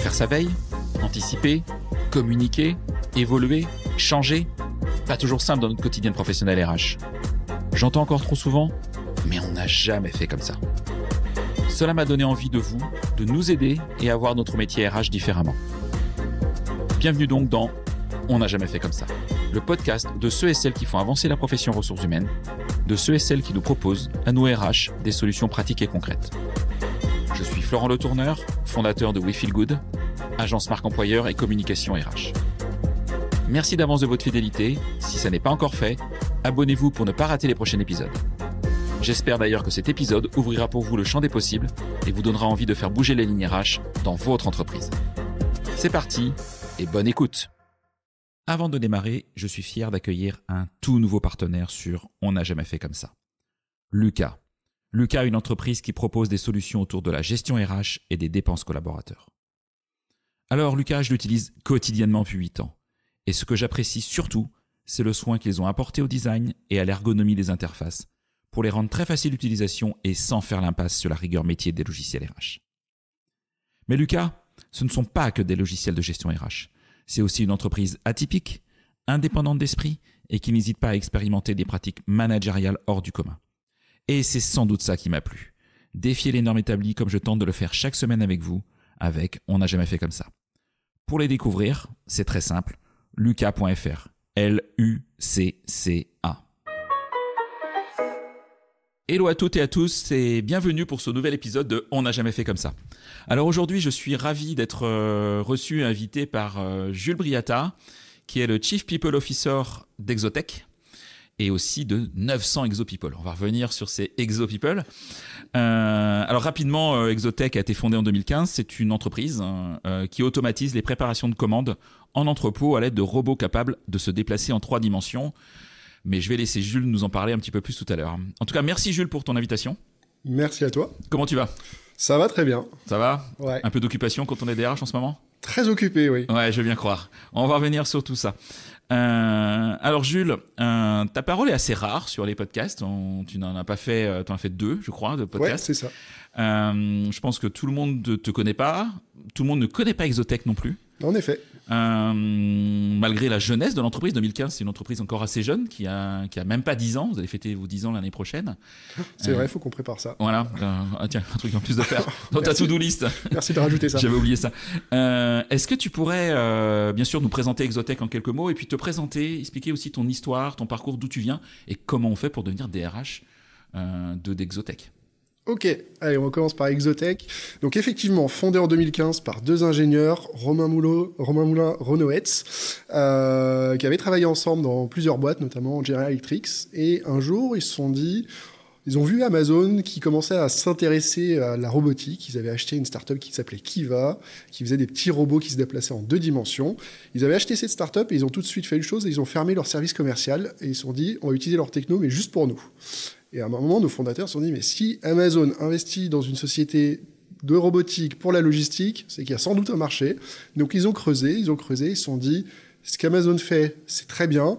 Faire sa veille, anticiper, communiquer, évoluer, changer, pas toujours simple dans notre quotidien professionnel RH. J'entends encore trop souvent, mais on n'a jamais fait comme ça. Cela m'a donné envie de vous, de nous aider et avoir notre métier RH différemment. Bienvenue donc dans On n'a jamais fait comme ça, le podcast de ceux et celles qui font avancer la profession ressources humaines de ceux et celles qui nous proposent, à nous RH, des solutions pratiques et concrètes. Je suis Florent Le Tourneur, fondateur de We Feel Good, agence marque employeur et communication RH. Merci d'avance de votre fidélité. Si ça n'est pas encore fait, abonnez-vous pour ne pas rater les prochains épisodes. J'espère d'ailleurs que cet épisode ouvrira pour vous le champ des possibles et vous donnera envie de faire bouger les lignes RH dans votre entreprise. C'est parti et bonne écoute avant de démarrer, je suis fier d'accueillir un tout nouveau partenaire sur On n'a jamais fait comme ça. Lucas. Lucas, une entreprise qui propose des solutions autour de la gestion RH et des dépenses collaborateurs. Alors Lucas, je l'utilise quotidiennement depuis 8 ans. Et ce que j'apprécie surtout, c'est le soin qu'ils ont apporté au design et à l'ergonomie des interfaces pour les rendre très faciles d'utilisation et sans faire l'impasse sur la rigueur métier des logiciels RH. Mais Lucas, ce ne sont pas que des logiciels de gestion RH. C'est aussi une entreprise atypique, indépendante d'esprit et qui n'hésite pas à expérimenter des pratiques managériales hors du commun. Et c'est sans doute ça qui m'a plu. Défier les normes établies comme je tente de le faire chaque semaine avec vous, avec On n'a jamais fait comme ça. Pour les découvrir, c'est très simple, Luca.fr L-U-C-C-A. Hello à toutes et à tous et bienvenue pour ce nouvel épisode de On n'a jamais fait comme ça. Alors aujourd'hui, je suis ravi d'être euh, reçu et invité par euh, Jules Briata, qui est le Chief People Officer d'Exotech et aussi de 900 ExoPeople. On va revenir sur ces ExoPeople. Euh, alors rapidement, Exotech a été fondée en 2015. C'est une entreprise qui automatise les préparations de commandes en entrepôt à l'aide de robots capables de se déplacer en trois dimensions mais je vais laisser Jules nous en parler un petit peu plus tout à l'heure. En tout cas, merci Jules pour ton invitation. Merci à toi. Comment tu vas Ça va très bien. Ça va Ouais. Un peu d'occupation quand on est DRH en ce moment Très occupé, oui. Ouais, je viens croire. On va revenir sur tout ça. Euh, alors Jules, euh, ta parole est assez rare sur les podcasts. tu n'en as pas fait, euh, tu en as fait deux, je crois, de podcasts. Ouais, c'est ça. je pense que tout le monde ne te connaît pas. Tout le monde ne connaît pas Exotech non plus. En effet. Euh, malgré la jeunesse de l'entreprise, 2015, c'est une entreprise encore assez jeune qui a, qui a même pas 10 ans. Vous allez fêter vos 10 ans l'année prochaine. C'est vrai, il euh, faut qu'on prépare ça. Voilà. Euh, ah, tiens, un truc en plus de faire dans ta to-do list. Merci de rajouter ça. J'avais oublié ça. Est-ce que tu pourrais, bien sûr, nous présenter Exotech en quelques mots et puis te présenter, expliquer aussi ton histoire, ton parcours, d'où tu viens et comment on fait pour devenir DRH de d'Exotech Ok, allez, on commence par Exotech. Donc effectivement, fondé en 2015 par deux ingénieurs, Romain, Moulot, Romain Moulin, renault Hetz, euh, qui avaient travaillé ensemble dans plusieurs boîtes, notamment General Electric. Et un jour, ils se sont dit, ils ont vu Amazon qui commençait à s'intéresser à la robotique. Ils avaient acheté une startup qui s'appelait Kiva, qui faisait des petits robots qui se déplaçaient en deux dimensions. Ils avaient acheté cette startup et ils ont tout de suite fait une chose, ils ont fermé leur service commercial et ils se sont dit, on va utiliser leur techno, mais juste pour nous. Et à un moment, nos fondateurs se sont dit, mais si Amazon investit dans une société de robotique pour la logistique, c'est qu'il y a sans doute un marché. Donc ils ont creusé, ils ont creusé, ils se sont dit, ce qu'Amazon fait, c'est très bien,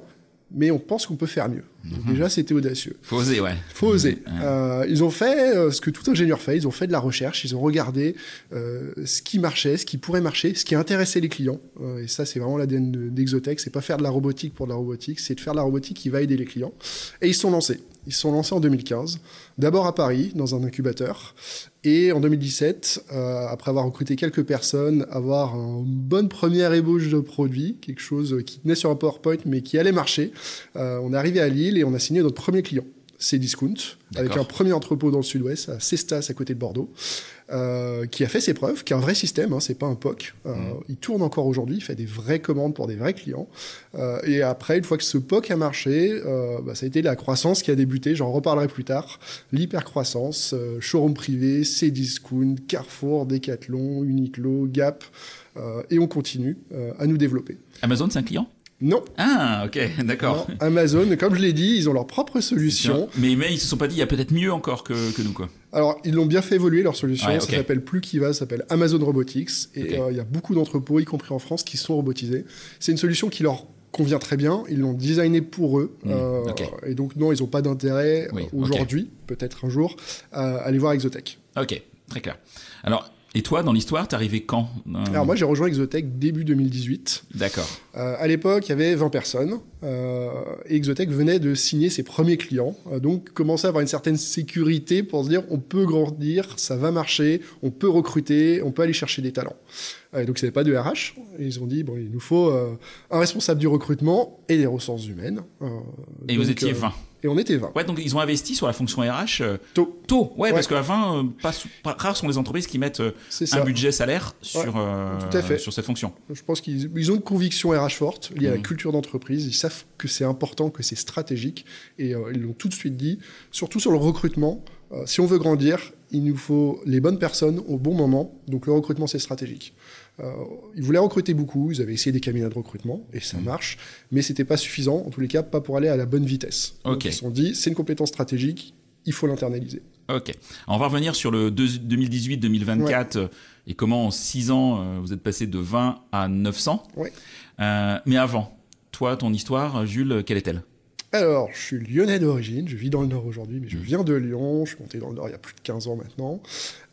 mais on pense qu'on peut faire mieux. Donc mhm. déjà, c'était audacieux. Faut oser, ouais. Faut oser. Euh, ils ont fait euh, ce que tout ingénieur fait, ils ont fait de la recherche, ils ont regardé euh, ce qui marchait, ce qui pourrait marcher, ce qui intéressait les clients. et ça, c'est vraiment l'ADN d'Exotech, c'est pas faire de la robotique pour de la robotique, c'est de faire de la robotique qui va aider les clients. Et ils se sont lancés. Ils sont lancés en 2015, d'abord à Paris, dans un incubateur, et en 2017, euh, après avoir recruté quelques personnes, avoir une bonne première ébauche de produit, quelque chose qui tenait sur un PowerPoint mais qui allait marcher, euh, on est arrivé à Lille et on a signé notre premier client. C'est Discount, avec un premier entrepôt dans le sud-ouest, à Cestas, à côté de Bordeaux. Euh, qui a fait ses preuves, qui est un vrai système, hein, c'est pas un POC. Euh, mmh. Il tourne encore aujourd'hui, il fait des vraies commandes pour des vrais clients. Euh, et après, une fois que ce POC a marché, euh, bah, ça a été la croissance qui a débuté, j'en reparlerai plus tard. L'hypercroissance, euh, showroom privé, Cdiscount, Carrefour, Decathlon, Uniqlo, Gap. et on continue à nous développer. Amazon, c'est un client non. Ah, ok, d'accord. Amazon, comme je l'ai dit, ils ont leur propre solution. Mais, ils ne se sont pas dit, il y a peut-être mieux encore que, nous, quoi. Alors, ils l'ont bien fait évoluer leur solution. Ça s'appelle plus va, ça s'appelle Amazon Robotics. Et euh, il y a beaucoup d'entrepôts, y compris en France, qui sont robotisés. C'est une solution qui leur convient très bien. Ils l'ont designée pour eux. Mmh, euh, et donc, non, ils n'ont pas d'intérêt euh, aujourd'hui, peut-être un jour, à aller voir Exotech. Ok, très clair. Alors, et toi, dans l'histoire, t'es arrivé quand Alors moi, j'ai rejoint Exotech début 2018. D'accord. Euh, à l'époque, il y avait 20 personnes. Euh, et Exotech venait de signer ses premiers clients. Euh, donc, commençait à avoir une certaine sécurité pour se dire, on peut grandir, ça va marcher, on peut recruter, on peut aller chercher des talents. Donc, donc, n'était pas de RH. Et ils ont dit, bon, il nous faut un responsable du recrutement et des ressources humaines. et vous étiez 20 et on était 20. Ouais, donc ils ont investi sur la fonction RH euh, tôt. Tôt, ouais, parce qu'à 20, euh, pas, rares sont les entreprises qui mettent euh, un budget salaire sur, tout à fait. sur cette fonction. Je pense qu'ils ont une conviction RH forte liée à la mmh. culture d'entreprise. Ils savent que c'est important, que c'est stratégique et ils l'ont tout de suite dit, surtout sur le recrutement. si on veut grandir, il nous faut les bonnes personnes au bon moment. Donc le recrutement, c'est stratégique. Euh, ils voulaient recruter beaucoup, ils avaient essayé des cabinets de recrutement, et ça mm. marche, mais c'était pas suffisant, en tous les cas, pas pour aller à la bonne vitesse. ils se sont dit, c'est une compétence stratégique, il faut l'internaliser. Ok. On va revenir sur le 2018-2024 euh, et comment en 6 ans euh, vous êtes passé de 20 à 900. Euh, mais avant, toi, ton histoire, Jules, quelle est-elle alors, je suis lyonnais d'origine, je vis dans le Nord aujourd'hui, mais je mmh. viens de Lyon, je suis monté dans le Nord il y a plus de 15 ans maintenant.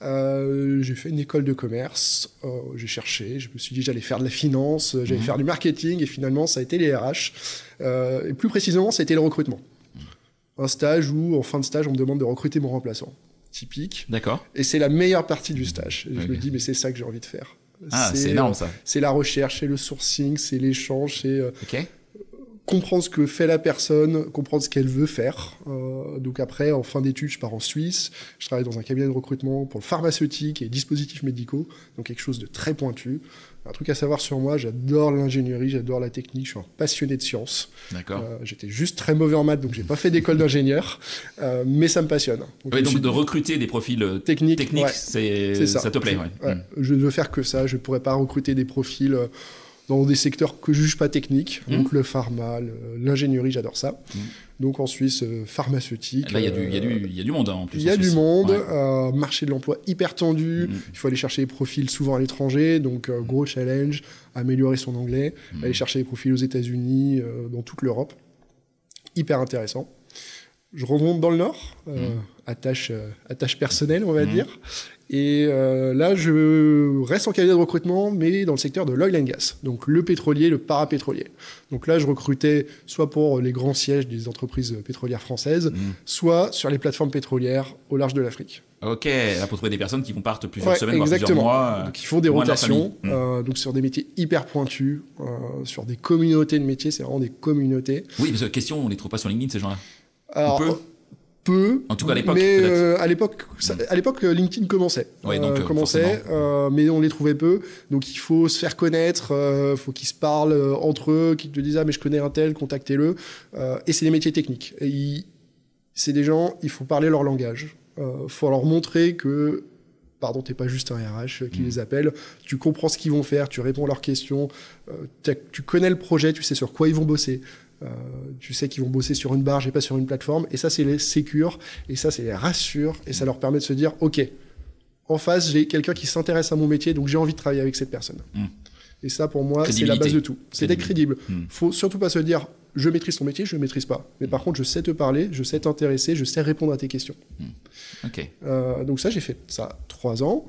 Euh, j'ai fait une école de commerce, euh, j'ai cherché, je me suis dit j'allais faire de la finance, euh, j'allais mmh. faire du marketing, et finalement ça a été les RH, et plus précisément ça a été le recrutement. Mmh. Un stage où, en fin de stage, on me demande de recruter mon remplaçant. Typique. D'accord. Et c'est la meilleure partie du stage. Je me dis, mais c'est ça que j'ai envie de faire. Ah, c'est énorme ça. C'est la recherche, c'est le sourcing, c'est l'échange, c'est. Ok comprendre ce que fait la personne, comprendre ce qu'elle veut faire. Euh, donc après, en fin d'études, je pars en Suisse. Je travaille dans un cabinet de recrutement pour le pharmaceutique et dispositifs médicaux, donc quelque chose de très pointu. Un truc à savoir sur moi, j'adore l'ingénierie, j'adore la technique, je suis un passionné de sciences. D'accord. Euh, j'étais juste très mauvais en maths, donc j'ai pas fait d'école d'ingénieur, euh, mais ça me passionne. Donc, de recruter des profils techniques, c'est ça. te plaît. Ouais. Hmm. Je ne veux faire que ça, je pourrais pas recruter des profils dans des secteurs que je juge pas techniques, mmh. donc le pharma, l'ingénierie, j'adore ça. Mmh. Donc en Suisse, euh, pharmaceutique. Eh ben, Là, euh, Il y, a du monde hein, en plus. Il y a du monde, euh, marché de l'emploi hyper tendu, mmh. il faut aller chercher les profils souvent à l'étranger, donc gros challenge, améliorer son anglais, aller chercher les profils aux États-Unis, dans toute l'Europe. Hyper intéressant. Je remonte dans le Nord, attache, attache personnelle, on va dire. Et euh, là, je reste en cabinet de recrutement, mais dans le secteur de l'oil and gas, donc le pétrolier, le parapétrolier. Donc là, je recrutais soit pour les grands sièges des entreprises pétrolières françaises, mhm. soit sur les plateformes pétrolières au large de l'Afrique. Ok, là pour trouver des personnes qui vont partir plusieurs semaines, voire plusieurs mois. qui euh, font des rotations, mhm. euh, donc sur des métiers hyper pointus, sur des communautés de métiers, c'est vraiment des communautés. Oui, mais que question, on les trouve pas sur LinkedIn ces gens-là. peut peu. En tout cas à l'époque. Mais euh, à l'époque, hmm. à l'époque, euh, LinkedIn commençait. donc, euh, commençait, mais on les trouvait peu. Donc il faut se faire connaître, il faut qu'ils se parlent entre eux, qu'ils te disent ah mais je connais un tel, contactez-le. et c'est des métiers techniques. c'est des gens, il faut parler leur langage. Il faut leur montrer que pardon, t'es pas juste un RH qui hmm. les appelle, tu comprends ce qu'ils vont faire, tu réponds à leurs questions, tu connais le projet, tu sais sur quoi ils vont bosser, euh, tu sais qu'ils vont bosser sur une barge et pas sur une plateforme. Et ça, c'est les sécures Et ça, c'est les rassure. Et ça leur permet de se dire, OK, en face, j'ai quelqu'un qui s'intéresse à mon métier, donc j'ai envie de travailler avec cette personne. Hmm. Et ça, pour moi, c'est la base de tout. C'est d'être crédible. Hmm. Faut surtout pas se dire, je maîtrise ton métier, je ne maîtrise pas. Mais par hmm. contre, je sais te parler, je sais t'intéresser, je sais répondre à tes questions. Ok. Euh, donc ça, j'ai fait ça trois ans.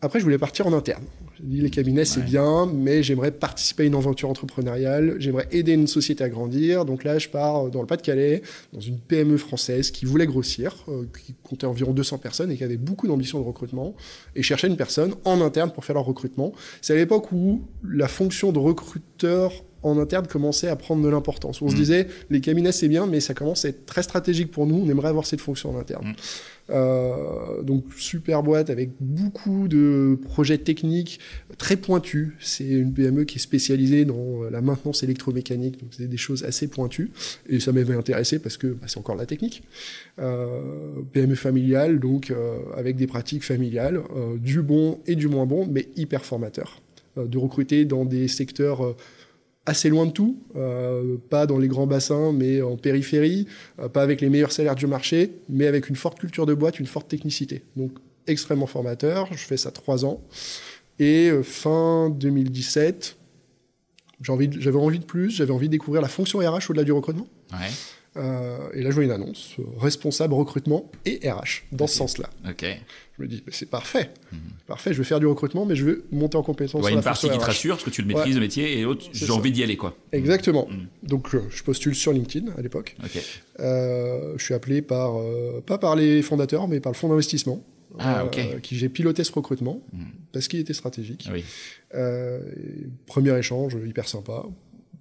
Après, je voulais partir en interne. J'ai dit, les cabinets, c'est bien, mais j'aimerais participer à une aventure entrepreneuriale, j'aimerais aider une société à grandir. Donc là, je pars euh, dans le Pas-de-Calais, dans une PME française qui voulait grossir, euh, qui comptait environ 200 personnes et qui avait beaucoup d'ambition de recrutement, et cherchait une personne en interne pour faire leur recrutement. C'est à l'époque où la fonction de recruteur en interne commençait à prendre de l'importance. On se mm. disait, les cabinets, c'est bien, mais ça commence à être très stratégique pour nous, on aimerait avoir cette fonction en interne. Mm. Euh, donc super boîte avec beaucoup de projets techniques très pointus. C'est une PME qui est spécialisée dans la maintenance électromécanique, donc c'est des choses assez pointues. Et ça m'avait intéressé parce que bah, c'est encore la technique. Euh, PME familiale, donc euh, avec des pratiques familiales, du bon et du moins bon, mais hyper formateur. de recruter dans des secteurs assez loin de tout, euh, pas dans les grands bassins, mais en périphérie, euh, pas avec les meilleurs salaires du marché, mais avec une forte culture de boîte, une forte technicité. Donc extrêmement formateur, je fais ça trois ans. Et euh, fin 2017, j'avais envie, de plus, j'avais envie de découvrir la fonction RH au-delà du recrutement. Euh, et là, je vois une annonce, responsable recrutement et RH, dans ce sens-là. Ok. Je me dis, c'est parfait, mhm. parfait, je vais faire du recrutement, mais je veux monter en compétence. y une partie qui te rassure, parce que tu le maîtrises, le métier, et l'autre, j'ai envie d'y aller, quoi. Exactement. Mhm. Donc, euh, je postule sur LinkedIn à l'époque. Euh, je suis appelé par, pas par les fondateurs, mais par le fonds d'investissement. Ah, qui j'ai piloté ce recrutement mhm. parce qu'il était stratégique. premier échange, hyper sympa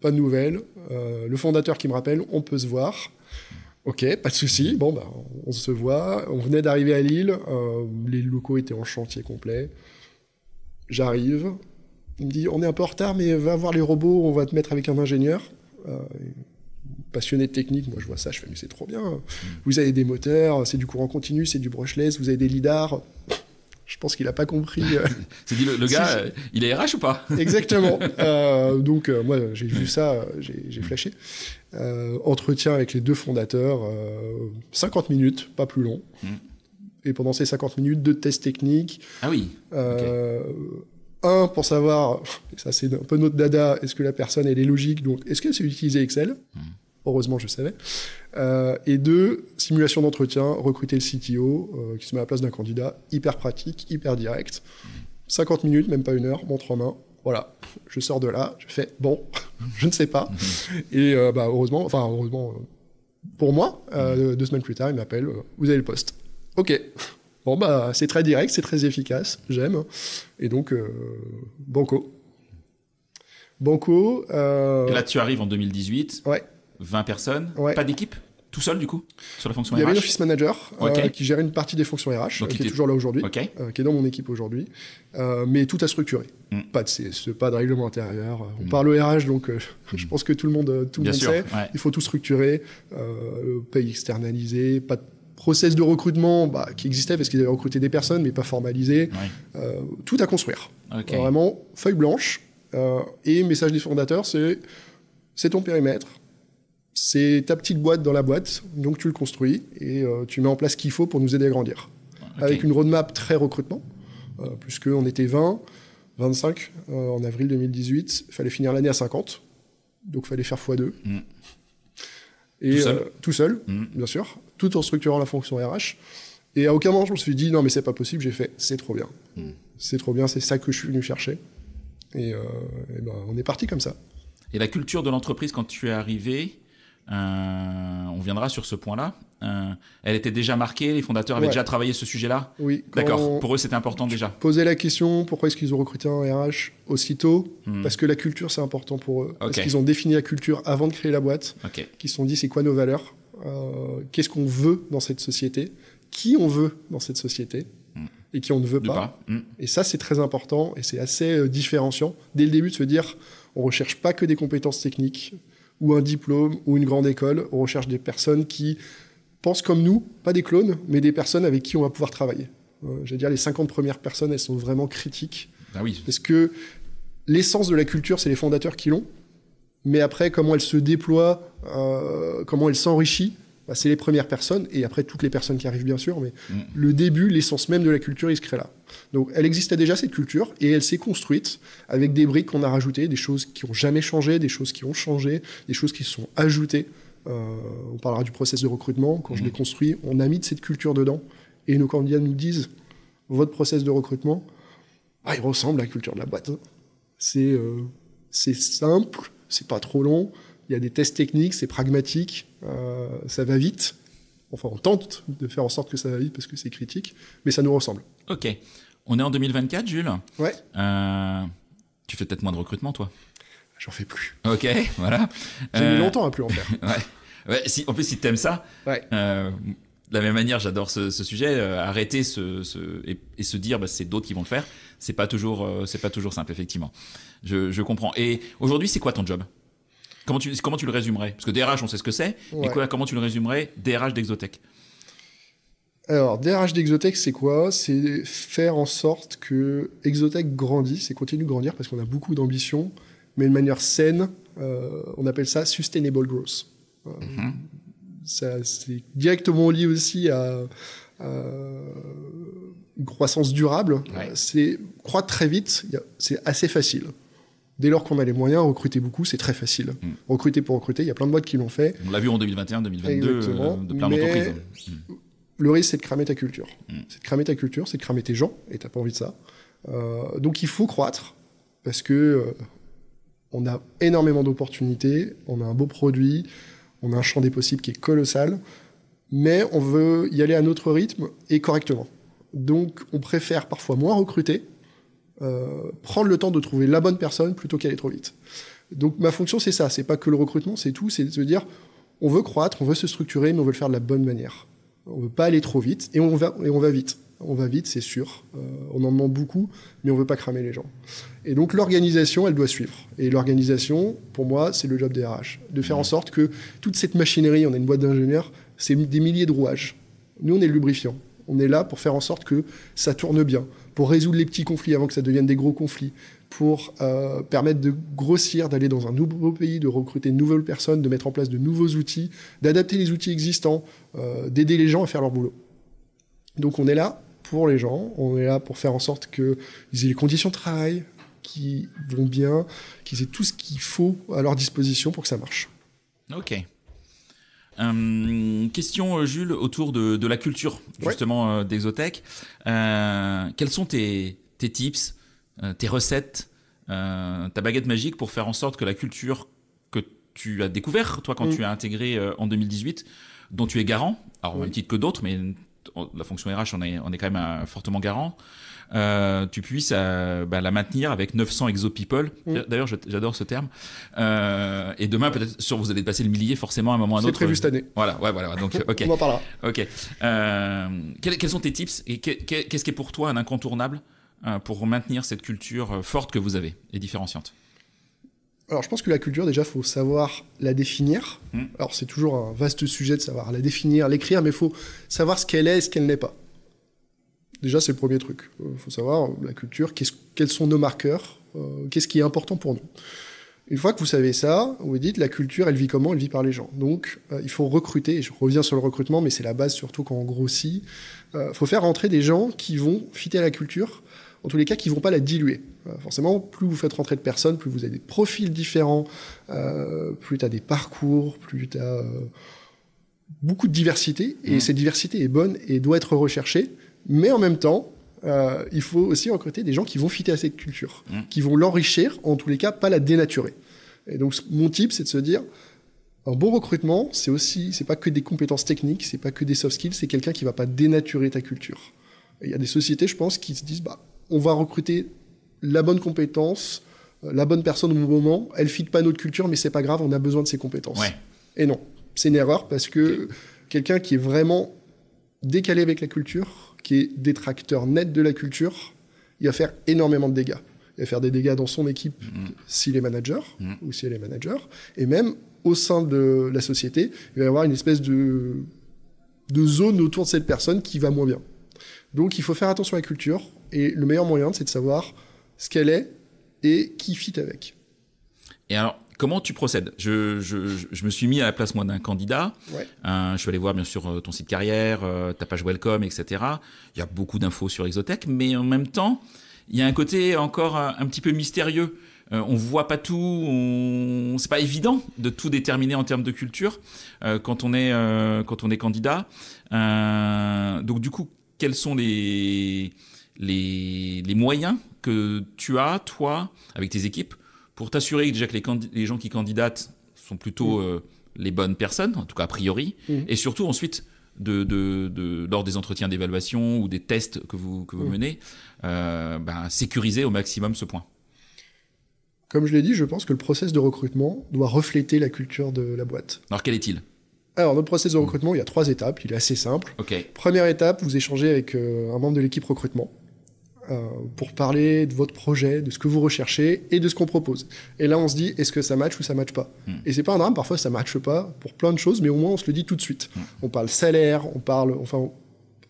pas de nouvelles. Euh, le fondateur qui me rappelle, on peut se voir. Ok, pas de souci. Bon, bah, on se voit. On venait d'arriver à Lille. Euh, les locaux étaient en chantier complet. J'arrive. Il me dit, on est un peu en retard, mais va voir les robots. On va te mettre avec un ingénieur. Euh, passionné de technique, moi je vois ça, je fais mais c'est trop bien. Vous avez des moteurs, c'est du courant continu, c'est du brushless, vous avez des lidars je pense qu'il n'a pas compris. Euh. C'est dit, le, gars, euh, il est RH ou pas Exactement. Euh, donc, moi, j'ai vu ça, j'ai hmm. flashé. entretien avec les deux fondateurs, 50 minutes, pas plus long. Hmm. Et pendant ces 50 minutes, deux tests techniques. Ah oui. Un, pour savoir, ça c'est un peu notre dada, est-ce que la personne, elle est logique Donc, est-ce qu'elle sait utiliser Excel hmm. Heureusement, je savais. Euh, et deux, simulation d'entretien, recruter le CTO euh, qui se met à la place d'un candidat, hyper pratique, hyper direct. 50 minutes, même pas une heure, montre en main. Voilà, je sors de là, je fais bon, je ne sais pas. Mhm. Et euh, bah, heureusement, enfin heureusement pour moi, mhm. deux semaines plus tard, il m'appelle, vous avez le poste. Ok, Bon, bah, c'est très direct, c'est très efficace, j'aime. Et donc, Banco. Banco. Et là, tu arrives en 2018. Ouais. 20 personnes, pas d'équipe tout seul du coup sur la fonction RH Il y avait office manager euh, qui gérait une partie des fonctions RH, euh, qui est toujours là aujourd'hui, euh, qui est dans mon équipe aujourd'hui, mais tout à structurer. Hmm. Pas de CSE, pas de règlement intérieur. On hmm. parle au RH, donc je hmm. pense que tout le monde, tout le monde sait. Il faut tout structurer, paye externalisé, pas de process de recrutement bah, qui existait parce qu'ils avaient recruté des personnes mais pas formalisé. tout à construire. Vraiment feuille blanche. et message des fondateurs, c'est c'est ton périmètre c'est ta petite boîte dans la boîte, donc tu le construis et euh, tu mets en place ce qu'il faut pour nous aider à grandir. Avec une roadmap très recrutement, euh, puisque puisqu'on était 20, 25 euh, en avril 2018, il fallait finir l'année à 50, donc il fallait faire x2. Mm. Et tout seul, mm. bien sûr, tout en structurant la fonction RH. Et à aucun moment je me suis dit non mais c'est pas possible, j'ai fait c'est trop bien. Mm. C'est trop bien, c'est ça que je suis venu chercher. Et, ben, on est parti comme ça. Et la culture de l'entreprise quand tu es arrivé, euh, on viendra sur ce point-là. Euh, elle était déjà marquée, les fondateurs avaient déjà travaillé ce sujet-là. Oui. D'accord. Pour eux, c'était important déjà. Poser la question, pourquoi est-ce qu'ils ont recruté un RH aussitôt hmm. Parce que la culture, c'est important pour eux. Parce qu'ils ont défini la culture avant de créer la boîte. Okay. Qu'ils se sont dit, c'est quoi nos valeurs euh, qu'est-ce qu'on veut dans cette société, qui on veut dans cette société hmm. et qui on ne veut pas. Hmm. Et ça, c'est très important et c'est assez différenciant dès le début de se dire on recherche pas que des compétences techniques, ou un diplôme ou une grande école. On recherche des personnes qui pensent comme nous, pas des clones, mais des personnes avec qui on va pouvoir travailler. Euh, J'allais dire, les 50 premières personnes, elles sont vraiment critiques. Ah Parce que l'essence de la culture, c'est les fondateurs qui l'ont. Mais après, comment elle se déploie, euh, comment elle s'enrichit, bah, c'est les premières personnes, et après toutes les personnes qui arrivent bien sûr, mais mm. le début, l'essence même de la culture, il se crée là. Donc elle existait déjà cette culture, et elle s'est construite avec des briques qu'on a rajoutées, des choses qui n'ont jamais changé, des choses qui ont changé, des choses qui se sont ajoutées. Euh, on parlera du process de recrutement, quand je mm. l'ai construit, on a mis de cette culture dedans, et nos candidats nous disent, votre process de recrutement, bah, il ressemble à la culture de la boîte. C'est euh, simple, c'est pas trop long, il y a des tests techniques, c'est pragmatique, euh, ça va vite. Enfin, on tente de faire en sorte que ça va vite parce que c'est critique, mais ça nous ressemble. Ok. On est en 2024, Jules. Ouais. Euh, tu fais peut-être moins de recrutement, toi J'en fais plus. Ok, voilà. J'ai mis euh, longtemps à plus en faire. ouais. ouais si, en plus, si aimes ça, de la même manière, j'adore ce, sujet. arrêter ce, et, se dire, bah, c'est d'autres qui vont le faire, c'est pas toujours, c'est pas toujours simple, effectivement. je comprends. Et aujourd'hui, c'est quoi ton job Comment tu, comment tu le résumerais Parce que DRH, on sait ce que c'est, mais comment tu le résumerais DRH d'Exotech alors, DRH d'Exotech, c'est quoi C'est faire en sorte que Exotech grandisse et continue de grandir parce qu'on a beaucoup d'ambition, mais de manière saine. Euh, on appelle ça sustainable growth. Euh, mhm. C'est directement lié aussi à, une croissance durable. C'est croître très vite, c'est assez facile. Dès lors qu'on a les moyens, recruter beaucoup, c'est très facile. Hmm. Recruter pour recruter, il y a plein de boîtes qui l'ont fait. On l'a vu en 2021, 2022, euh, de plein d'entreprises. Hein. Hmm. Le risque, c'est de cramer ta culture. Hmm. C'est de cramer ta culture, c'est de cramer tes gens, et t'as pas envie de ça. Euh, donc il faut croître, parce que euh, on a énormément d'opportunités, on a un beau produit, on a un champ des possibles qui est colossal, mais on veut y aller à notre rythme et correctement. Donc on préfère parfois moins recruter, euh, prendre le temps de trouver la bonne personne plutôt qu'aller trop vite. Donc ma fonction c'est ça, c'est pas que le recrutement, c'est tout, c'est de se dire on veut croître, on veut se structurer, mais on veut le faire de la bonne manière. On veut pas aller trop vite et on va, et on va vite. On va vite, c'est sûr. Euh, on en demande beaucoup, mais on veut pas cramer les gens. Et donc l'organisation, elle doit suivre. Et l'organisation, pour moi, c'est le job des RH, de faire en sorte que toute cette machinerie, on est une boîte d'ingénieurs, c'est des milliers de rouages. Nous, on est le lubrifiant. On est là pour faire en sorte que ça tourne bien, pour résoudre les petits conflits avant que ça devienne des gros conflits, pour euh, permettre de grossir, d'aller dans un nouveau pays, de recruter de nouvelles personnes, de mettre en place de nouveaux outils, d'adapter les outils existants, euh, d'aider les gens à faire leur boulot. Donc on est là pour les gens, on est là pour faire en sorte qu'ils aient les conditions de travail qui vont bien, qu'ils aient tout ce qu'il faut à leur disposition pour que ça marche. Ok. Euh, question, euh, Jules, autour de, la culture, justement, ouais. Euh, quels sont tes, tips, tes recettes, ta baguette magique pour faire en sorte que la culture que tu as découvert, toi, quand mm. tu as intégré en 2018, dont tu es garant, alors au mm. même titre que d'autres, mais la fonction RH, on est, on est quand même fortement garant. Euh, tu puisses euh, bah, la maintenir avec 900 exo people. Mm. D'ailleurs, j'adore ce terme. Euh, et demain, peut-être sûr, vous allez passer le millier forcément à un moment ou à un autre. C'est prévu cette année. Voilà, ouais, voilà. Donc, ok. On en parlera. Ok. Quels, sont tes tips et qu'est-ce qui est pour toi un incontournable pour maintenir cette culture forte que vous avez et différenciante alors, je pense que la culture, déjà, faut savoir la définir. Mm. Alors, c'est toujours un vaste sujet de savoir la définir, l'écrire, mais il faut savoir ce qu'elle est et ce qu'elle n'est pas. Déjà, c'est le premier truc. Il euh, faut savoir la culture, quels sont nos marqueurs, euh, qu'est-ce qui est important pour nous. Une fois que vous savez ça, vous dites la culture, elle vit comment Elle vit par les gens. Donc, euh, il faut recruter. Et je reviens sur le recrutement, mais c'est la base surtout quand on grossit. Il faut faire rentrer des gens qui vont fitter à la culture, en tous les cas, qui vont pas la diluer. forcément, plus vous faites rentrer de personnes, plus vous avez des profils différents, plus tu as des parcours, plus tu as beaucoup de diversité. Et mmh. cette diversité est bonne et doit être recherchée. Mais en même temps, euh, il faut aussi recruter des gens qui vont fitter à cette culture, mm. qui vont l'enrichir, en tous les cas, pas la dénaturer. Et donc, mon type, c'est de se dire, un bon recrutement, c'est aussi, c'est pas que des compétences techniques, c'est pas que des soft skills, c'est quelqu'un qui va pas dénaturer ta culture. Il y a des sociétés, je pense, qui se disent, bah, on va recruter la bonne compétence, euh, la bonne personne au bon moment, elle fit pas notre culture, mais c'est pas grave, on a besoin de ses compétences. Et non, c'est une erreur parce que quelqu'un qui est vraiment décalé avec la culture, qui est détracteur net de la culture, il va faire énormément de dégâts. Il va faire des dégâts dans son équipe mm. s'il est manager mm. ou si elle est manager, et même au sein de la société, il va y avoir une espèce de, de zone autour de cette personne qui va moins bien. Donc il faut faire attention à la culture, et le meilleur moyen, c'est de savoir ce qu'elle est et qui fit avec. Et alors, comment tu procèdes je, je, je, me suis mis à la place, moi, d'un candidat. Euh, je suis allé voir, bien sûr, euh, ton site carrière, euh, ta page Welcome, etc. Il y a beaucoup d'infos sur Exotech, mais en même temps, il y a un côté encore un, petit peu mystérieux. on voit pas tout, on... c'est pas évident de tout déterminer en termes de culture quand on est quand on est candidat. donc du coup, quels sont les les, les moyens que tu as toi avec tes équipes pour t'assurer déjà que les, gens qui candidatent sont plutôt mm. euh, les bonnes personnes, en tout cas a priori, mm. et surtout ensuite lors des entretiens d'évaluation ou des tests que vous, mm. menez, euh, ben, sécuriser au maximum ce point Comme je l'ai dit, je pense que le process de recrutement doit refléter la culture de la boîte. Alors quel est-il alors, notre process de recrutement, il y a trois étapes, il est assez simple. Première étape, vous échangez avec euh, un membre de l'équipe recrutement. Euh, pour parler de votre projet, de ce que vous recherchez et de ce qu'on propose. Et là, on se dit, est-ce que ça matche ou ça matche pas Et hmm. Et c'est pas un drame, parfois ça matche pas pour plein de choses, mais au moins on se le dit tout de suite. Hmm. On parle salaire, on parle, enfin,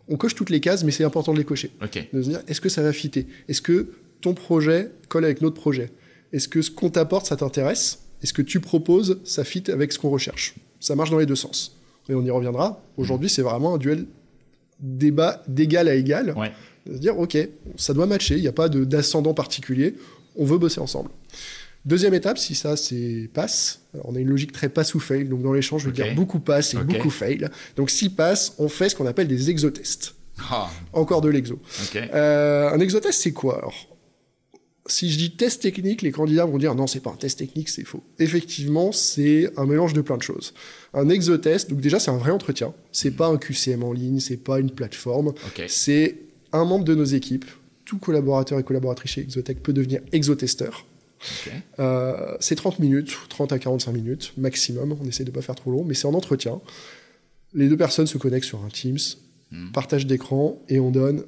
on, coche toutes les cases, mais c'est important de les cocher. De se dire, est-ce que ça va fitter Est-ce que ton projet colle avec notre projet Est-ce que ce qu'on t'apporte, ça t'intéresse Est-ce que tu proposes, ça fit avec ce qu'on recherche Ça marche dans les deux sens. Et on y reviendra. Aujourd'hui, c'est vraiment un duel débat d'égal à égal. Ouais à dire, OK, ça doit matcher, il n'y a pas d'ascendant particulier, on veut bosser ensemble. Deuxième étape, si ça c'est passe, on a une logique très pass ou fail, donc dans l'échange, je veux dire beaucoup passe et beaucoup fail. Donc si passe, on fait ce qu'on appelle des exotests. Ah. Encore de l'exo. Euh, un exotest, c'est quoi si je dis test technique, les candidats vont dire non, c'est pas un test technique, c'est faux. Effectivement, c'est un mélange de plein de choses. Un exotest, donc déjà, c'est un vrai entretien. C'est hmm. pas un QCM en ligne, c'est pas une plateforme. C'est un membre de nos équipes, tout collaborateur et collaboratrice chez Exotech peut devenir exotesteur. Euh, c'est 30 minutes, 30 à 45 minutes maximum. On essaie de ne pas faire trop long, mais c'est en entretien. Les deux personnes se connectent sur un Teams, hmm. partagent d'écran et on donne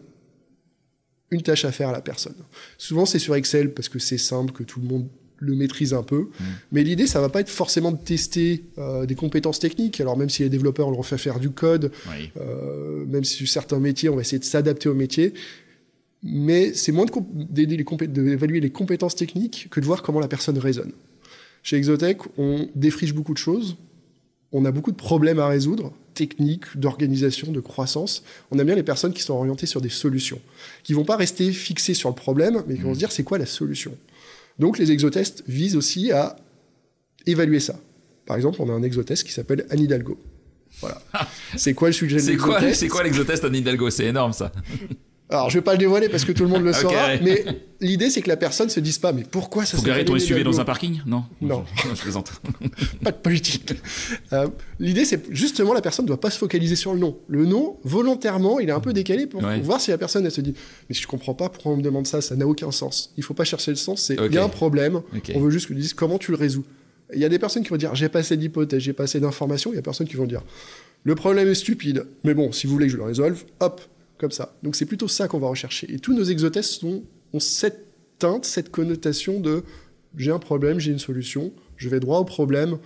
une tâche à faire à la personne. Souvent, c'est sur Excel parce que c'est simple, que tout le monde le maîtrise un peu. Mm. Mais l'idée, ça va pas être forcément de tester euh, des compétences techniques. Alors même si les développeurs, on leur fait faire du code, euh, même si certains métiers, on va essayer de s'adapter au métier. Mais c'est moins d'évaluer les, les compétences techniques que de voir comment la personne raisonne. Chez Exotech, on défriche beaucoup de choses. On a beaucoup de problèmes à résoudre, techniques, d'organisation, de croissance. On aime bien les personnes qui sont orientées sur des solutions, qui vont pas rester fixées sur le problème, mais qui vont mm. se dire c'est quoi la solution. Donc les exotests visent aussi à évaluer ça. Par exemple, on a un exotest qui s'appelle Anne Hidalgo. Voilà. c'est quoi le sujet de l'exotest C'est quoi, l'exotest Anne C'est énorme ça. Alors, je vais pas le dévoiler parce que tout le monde le saura, mais l'idée, c'est que la personne se dise pas, mais pourquoi ça Vous garer ton SUV dans un parking Non. Non. je je présente. pas de politique. Euh, l'idée, c'est justement, la personne ne doit pas se focaliser sur le nom. Le nom, volontairement, il est un peu décalé pour voir si la personne, elle se dit, mais je comprends pas pourquoi on me demande ça, ça n'a aucun sens. Il faut pas chercher le sens, c'est, il y a un problème, on veut juste que tu dises comment tu le résous. Il y a des personnes qui vont dire, j'ai pas assez d'hypothèses, j'ai pas assez d'informations, il y a personnes qui vont dire, le problème est stupide, mais bon, si vous voulez que je le résolve, hop, comme ça. Donc c'est plutôt ça qu'on va rechercher. Et tous nos exotests ont, ont cette teinte, cette connotation de j'ai un problème, j'ai une solution, je vais droit au problème,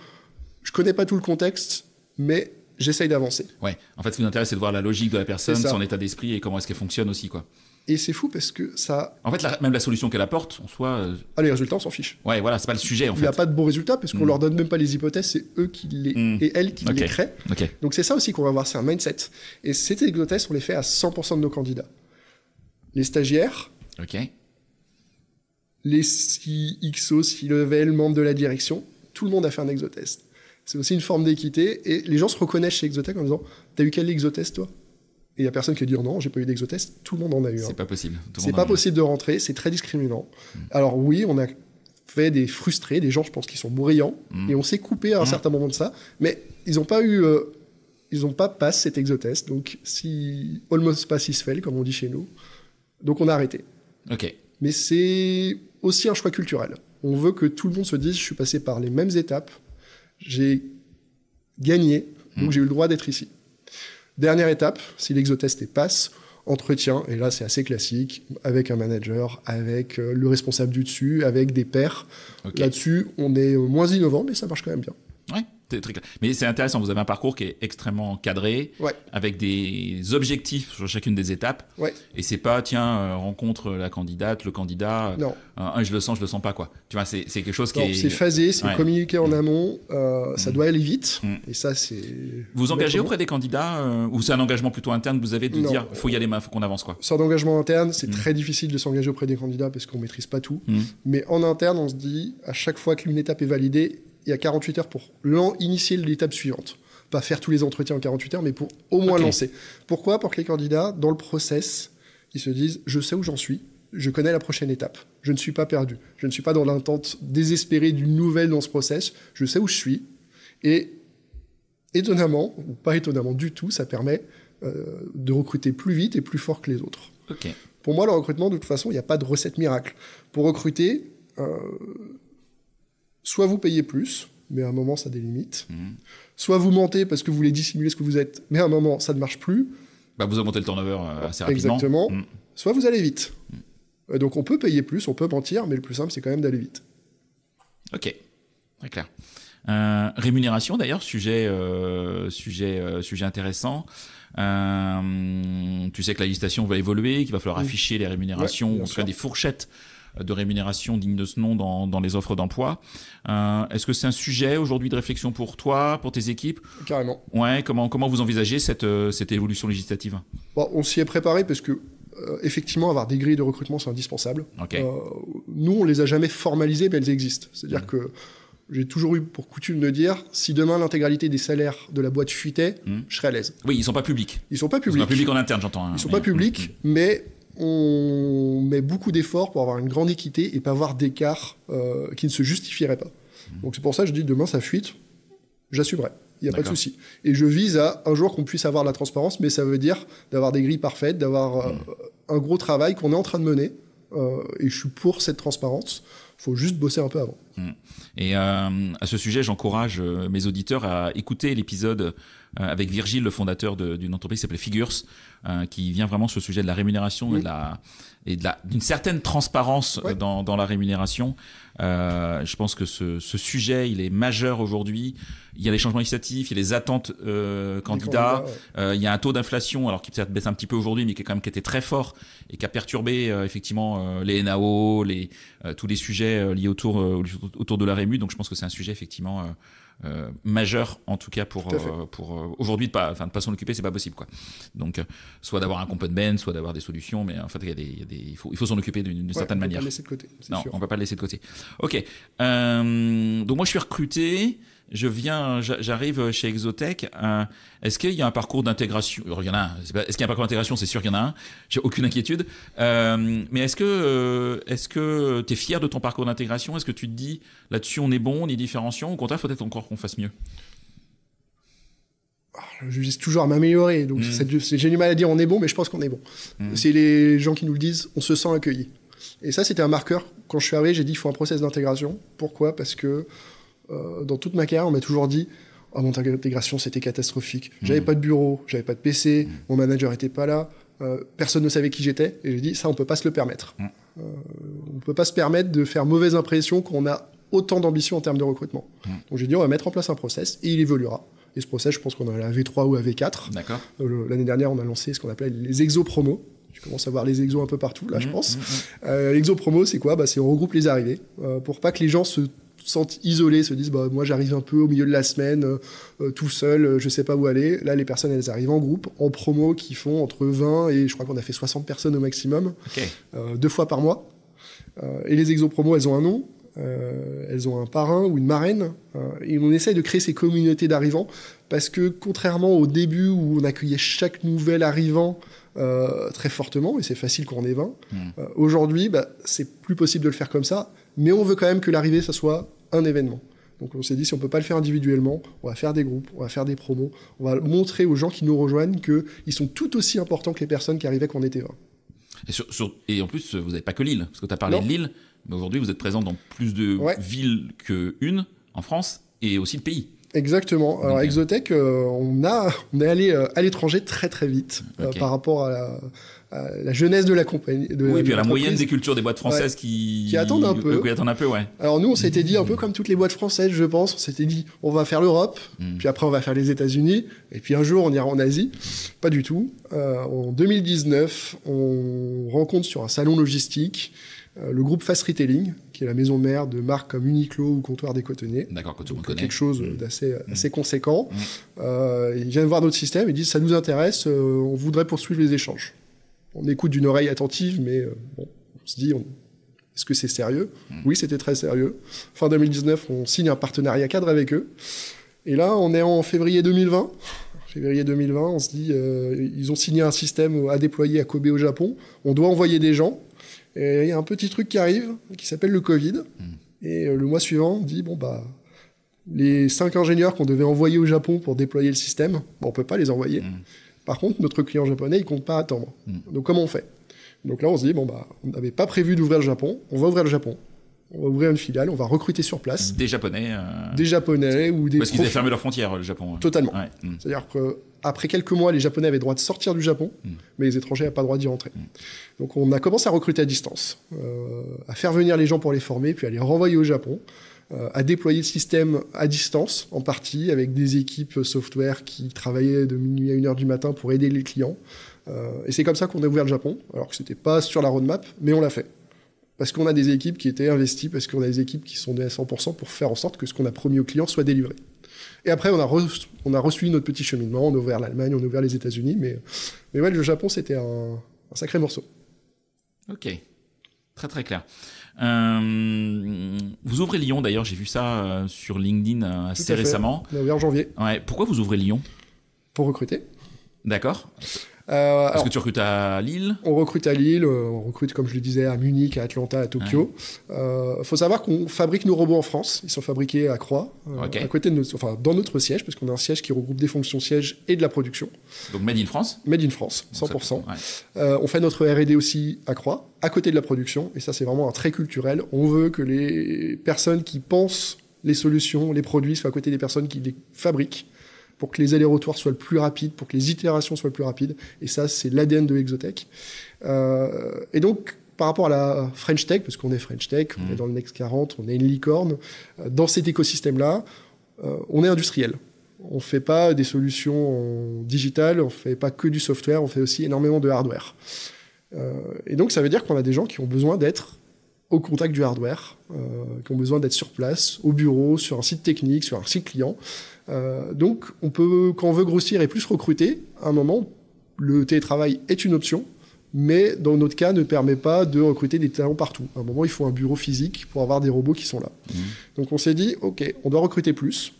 je connais pas tout le contexte, mais j'essaye d'avancer. Ouais, en fait, ce qui nous intéresse, c'est de voir la logique de la personne, son état d'esprit et comment est-ce qu'elle fonctionne aussi, quoi. Et c'est fou parce que ça. En fait, même la solution qu'elle apporte, en soi. Euh, ah, les résultats, on s'en fiche. Ouais, voilà, c'est pas le sujet, en fait. Il n'y a pas de bons résultats parce qu'on ne mm. leur donne même pas les hypothèses, c'est eux qui les. Mm. et elles qui les créent. Donc c'est ça aussi qu'on va voir, c'est un mindset. Et ces tests, on les fait à 100% de nos candidats. Les stagiaires. OK. Les CXO, C-level, membres de la direction. Tout le monde a fait un exotest. C'est aussi une forme d'équité et les gens se reconnaissent chez Exotech en disant T'as eu quel exotest, toi et il n'y a personne qui a dit oh non, j'ai pas eu d'exotest. Tout le monde en a eu. C'est pas possible. C'est pas possible de rentrer, c'est très discriminant. Hmm. Alors oui, on a fait des frustrés, des gens, je pense, qui sont brillants, hmm. et on s'est coupé à un hmm. certain moment de ça, mais ils n'ont pas eu, euh, ils n'ont pas passé cet exotest, donc si almost pass is fail, comme on dit chez nous, donc on a arrêté. Ok. Mais c'est aussi un choix culturel. On veut que tout le monde se dise, je suis passé par les mêmes étapes, j'ai gagné, donc j'ai eu le droit d'être ici. Dernière étape, si l'exotest est passe, entretien, et là c'est assez classique, avec un manager, avec euh, le responsable du dessus, avec des pairs. Là-dessus, on est euh, moins innovant, mais ça marche quand même bien clair. Mais c'est intéressant, vous avez un parcours qui est extrêmement cadré, avec des objectifs sur chacune des étapes. Ouais. Et c'est pas, tiens, euh, rencontre la candidate, le candidat, euh, non. je le sens, je le sens pas, quoi. Tu vois, c'est quelque chose qui est. C'est phasé, c'est communiqué en mm. amont, euh, ça mm. doit aller vite. Mm. Et ça, c'est. Vous vous engagez auprès des candidats, ou c'est un engagement plutôt interne que vous avez de dire, dire, faut y aller, il faut qu'on avance, quoi Sans engagement interne, c'est très difficile de s'engager auprès des candidats parce qu'on maîtrise pas tout. Mais en interne, on se dit, à chaque fois qu'une étape est validée, il y a 48 heures pour initier l'étape suivante. Pas faire tous les entretiens en 48 heures, mais pour au moins lancer. Pourquoi Pour que les candidats, dans le process, ils se disent je sais où j'en suis, je connais la prochaine étape, je ne suis pas perdu, je ne suis pas dans l'intente désespérée d'une nouvelle dans ce process, je sais où je suis. Et étonnamment, ou pas étonnamment du tout, ça permet euh, de recruter plus vite et plus fort que les autres. Pour moi, le recrutement, de toute façon, il n'y a pas de recette miracle. Pour recruter, euh, soit vous payez plus, mais à un moment, ça délimite. Mhm. Soit vous mentez parce que vous voulez dissimuler ce que vous êtes, mais à un moment, ça ne marche plus. Bah, vous augmentez le turnover euh, assez rapidement. Exactement. Mhm. Soit vous allez vite. Mhm. Euh, donc on peut payer plus, on peut mentir, mais le plus simple, c'est quand même d'aller vite. Ok, très clair. Euh, rémunération d'ailleurs, sujet, sujet, sujet intéressant. tu sais que la législation va évoluer, qu'il va falloir afficher les rémunérations, on se en des fourchettes de rémunération digne de ce nom dans, les offres d'emploi. Euh, est-ce que c'est un sujet aujourd'hui de réflexion pour toi, pour tes équipes Carrément. Ouais, comment, comment vous envisagez cette, euh, cette évolution législative On s'y est préparé parce que euh, effectivement, avoir des grilles de recrutement, c'est indispensable. nous, on les a jamais formalisées, mais elles existent. C'est-à-dire mm. que j'ai toujours eu pour coutume de dire, si demain l'intégralité des salaires de la boîte fuitait, mm. je serais à l'aise. Oui, ils sont pas publics. Ils sont pas publics. Ils sont pas publics en interne, j'entends. Hein, ils sont pas publics, mm, mais on met beaucoup d'efforts pour avoir une grande équité et pas avoir d'écart euh, qui ne se justifierait pas. Mmh. Donc c'est pour ça que je dis demain ça fuite, j'assumerai. Il n'y a pas de souci. Et je vise à un jour qu'on puisse avoir la transparence, mais ça veut dire d'avoir des grilles parfaites, d'avoir euh, mmh. un gros travail qu'on est en train de mener. Euh, et je suis pour cette transparence Il faut juste bosser un peu avant. Mmh. Et à ce sujet, j'encourage mes auditeurs à écouter l'épisode euh, avec Virgile, le fondateur d'une entreprise qui s'appelait Figures, euh, qui vient vraiment sur le sujet de la rémunération et de d'une certaine transparence euh, dans, dans, la rémunération. Euh, je pense que ce, ce, sujet, il est majeur aujourd'hui. Il y a les changements législatifs, il y a les attentes euh, candidats, il y a un taux d'inflation, alors qui peut-être baisse un petit peu aujourd'hui, mais qui est quand même qui était très fort et qui a perturbé effectivement les NAO, les, tous les sujets liés autour, autour de la Rému. Donc je pense que c'est un sujet effectivement euh, majeur en tout cas pour, euh, pour euh, aujourd'hui de pas de pas s'en occuper c'est pas possible quoi donc soit d'avoir un compte ben soit d'avoir des solutions mais en fait il des, faut s'en occuper d'une certaine on manière peut pas laisser de côté, non sûr. on peut pas le laisser de côté ok donc moi je suis recruté je viens, j'arrive chez Exotech. Euh, est-ce qu'il y a un parcours d'intégration euh, Il y en a Est-ce qu'il y a un parcours d'intégration C'est sûr qu'il y en a un. J'ai aucune inquiétude. Euh, mais est-ce que est-ce que tu es fier de ton parcours d'intégration Est-ce que tu te dis là-dessus on est bon, on est différenciant Au contraire, faut peut-être encore qu'on fasse mieux ah, je vise toujours à m'améliorer. Donc j'ai mmh. du mal à dire on est bon, mais je pense qu'on est bon. Mmh. C'est les gens qui nous le disent, on se sent accueilli. Et ça, c'était un marqueur. Quand je suis arrivé, j'ai dit il faut un process d'intégration. Pourquoi Parce que euh, dans toute ma carrière, on m'a toujours dit oh, mon intégration, c'était catastrophique. Mmh. J'avais pas de bureau, j'avais pas de PC, mmh. mon manager était pas là, euh, personne ne savait qui j'étais. Et j'ai dit ça, on peut pas se le permettre. Mmh. Euh, on peut pas se permettre de faire mauvaise impression quand on a autant d'ambition en termes de recrutement. Donc j'ai dit on va mettre en place un process et il évoluera. Et ce process, je pense qu'on a la V3 ou la V4. L'année dernière, on a lancé ce qu'on appelait les exo-promos tu commences à voir les exos un peu partout là, je pense. L'exo promo, c'est quoi bah, C'est on regroupe les arrivées pour pas que les gens se sentent isolés, se disent bah moi j'arrive un peu au milieu de la semaine euh, euh, tout seul, euh, je sais pas où aller. Là les personnes elles arrivent en groupe, en promo qui font entre 20 et je crois qu'on a fait 60 personnes au maximum, deux fois par mois. et les exopromos elles ont un nom, elles ont un parrain ou une marraine et on essaye de créer ces communautés d'arrivants parce que contrairement au début où on accueillait chaque nouvel arrivant très fortement et c'est facile quand on est 20, hmm. aujourd'hui bah, c'est plus possible de le faire comme ça mais on veut quand même que l'arrivée, ça soit un événement. Donc on s'est dit, si on ne peut pas le faire individuellement, on va faire des groupes, on va faire des promos, on va montrer aux gens qui nous rejoignent qu'ils sont tout aussi importants que les personnes qui arrivaient quand on était là. Et, en plus, vous n'avez pas que Lille, parce que tu as parlé de Lille, mais aujourd'hui vous êtes présent dans plus de villes qu'une en France et aussi le pays. Exactement. Alors Exotech, euh, on a, on est allé euh, à l'étranger très très vite euh, par rapport à la, jeunesse de la compagnie. De, oui, puis la moyenne des cultures des boîtes françaises qui... attendent un peu. Qui attendent un peu, ouais. Alors nous, on s'était dit un peu mm. comme toutes les boîtes françaises, je pense. On s'était dit, on va faire l'Europe, mm. puis après on va faire les États-Unis, et puis un jour on ira en Asie. Pas du tout. en 2019, on rencontre sur un salon logistique euh, le groupe Fast Retailing, qui est la maison mère de marques comme Uniqlo ou Comptoir des Cotonniers. D'accord, Quelque chose mm. d'assez mm. conséquent. vient mm. Euh, ils viennent voir notre système et disent ça nous intéresse, euh, on voudrait poursuivre les échanges. On écoute d'une oreille attentive, mais euh, on se dit est-ce que c'est sérieux Oui, c'était très sérieux. Fin 2019, on signe un partenariat cadre avec eux. Et là, on est en février 2020. Février 2020, on se dit, ils ont signé un système à déployer à Kobe au Japon. On doit envoyer des gens. Et il y a un petit truc qui arrive, qui s'appelle le Covid. Hmm. Et euh, le mois suivant, on dit, bon, bah, les cinq ingénieurs qu'on devait envoyer au Japon pour déployer le système, bon, on peut pas les envoyer. Hmm. Par contre, notre client japonais, il compte pas attendre. Hmm. Donc, comment on fait Donc là, on se dit, bon, bah, on n'avait pas prévu d'ouvrir le Japon, on va ouvrir le Japon. On va ouvrir une filiale, on va recruter sur place. Des Japonais. Euh, des Japonais ou des. Parce qu'ils avaient fermé leurs frontières, le Japon. Totalement. C'est-à-dire que après quelques mois, les Japonais avaient le droit de sortir du Japon, mm. mais les étrangers n'avaient pas le droit d'y rentrer. Mm. Donc on a commencé à recruter à distance, euh, à faire venir les gens pour les former, puis à les renvoyer au Japon, euh, à déployer le système à distance, en partie, avec des équipes software qui travaillaient de minuit à une heure du matin pour aider les clients. Euh, et c'est comme ça qu'on a ouvert le Japon, alors que ce n'était pas sur la roadmap, mais on l'a fait parce qu'on a des équipes qui étaient investies, parce qu'on a des équipes qui sont nées à 100% pour faire en sorte que ce qu'on a promis aux clients soit délivré. Et après, on a, on a reçu notre petit cheminement, on a ouvert l'Allemagne, on a ouvert les États-Unis, mais, mais ouais, le Japon, c'était un, sacré morceau. Ok, très très clair. Euh, vous ouvrez Lyon d'ailleurs, j'ai vu ça euh, sur LinkedIn euh, assez récemment. On a ouvert en janvier. Pourquoi vous ouvrez Lyon Pour recruter. D'accord. Euh, parce que tu recrutes à Lille On recrute à Lille, euh, on recrute, comme je le disais, à Munich, à Atlanta, à Tokyo. Il euh, faut savoir qu'on fabrique nos robots en France. Ils sont fabriqués à Croix, à côté de dans notre siège, parce qu'on a un siège qui regroupe des fonctions siège et de la production. Donc Made in France Made in France, 100%. on fait notre RD aussi à Croix, à côté de la production. Et ça, c'est vraiment un trait culturel. On veut que les personnes qui pensent les solutions, les produits soient à côté des personnes qui les fabriquent pour que les allers soient le plus rapides, pour que les itérations soient le plus rapides. Et ça, c'est l'ADN de Exotech. Euh, et donc, par rapport à la French Tech, parce qu'on est French Tech, on est mmh. dans le Next 40, on est une licorne, euh, dans cet écosystème-là, euh, on est industriel. On ne fait pas des solutions digitales, on ne fait pas que du software, on fait aussi énormément de hardware. et donc, ça veut dire qu'on a des gens qui ont besoin d'être au contact du hardware, qui ont besoin d'être sur place, au bureau, sur un site technique, sur un site client, euh, donc, on peut, quand on veut grossir et plus recruter, à un moment, le télétravail est une option, mais dans notre cas, ne permet pas de recruter des talents partout. À un moment, il faut un bureau physique pour avoir des robots qui sont là. Mmh. Donc, on s'est dit, OK, on doit recruter plus.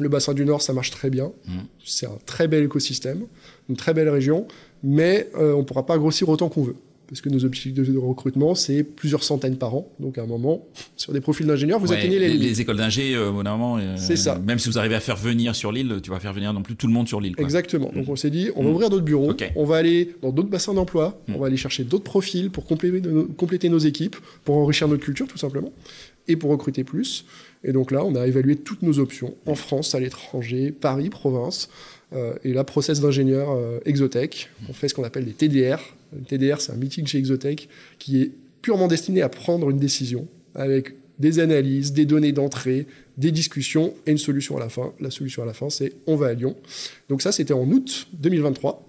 Le bassin du Nord, ça marche très bien. Mmh. C'est un très bel écosystème, une très belle région, mais euh, on ne pourra pas grossir autant qu'on veut parce que nos objectifs de, recrutement, c'est plusieurs centaines par an. Donc à un moment, sur des profils d'ingénieurs, vous atteignez les, les, les écoles d'ingé, euh, euh, c'est ça. Même si vous arrivez à faire venir sur l'île, tu vas faire venir non plus tout le monde sur l'île. Exactement. Donc mhm. on s'est dit, on va mhm. ouvrir d'autres bureaux, on va aller dans d'autres bassins d'emploi, mhm. on va aller chercher d'autres profils pour compléter, compléter nos équipes, pour enrichir notre culture tout simplement, et pour recruter plus. Et donc là, on a évalué toutes nos options en France, à l'étranger, Paris, province. Euh, et là, process d'ingénieur euh, Exotech, on fait ce qu'on appelle des TDR. Le TDR, c'est un meeting chez Exotech qui est purement destiné à prendre une décision avec des analyses, des données d'entrée, des discussions et une solution à la fin. La solution à la fin, c'est on va à Lyon. Donc ça, c'était en août 2023.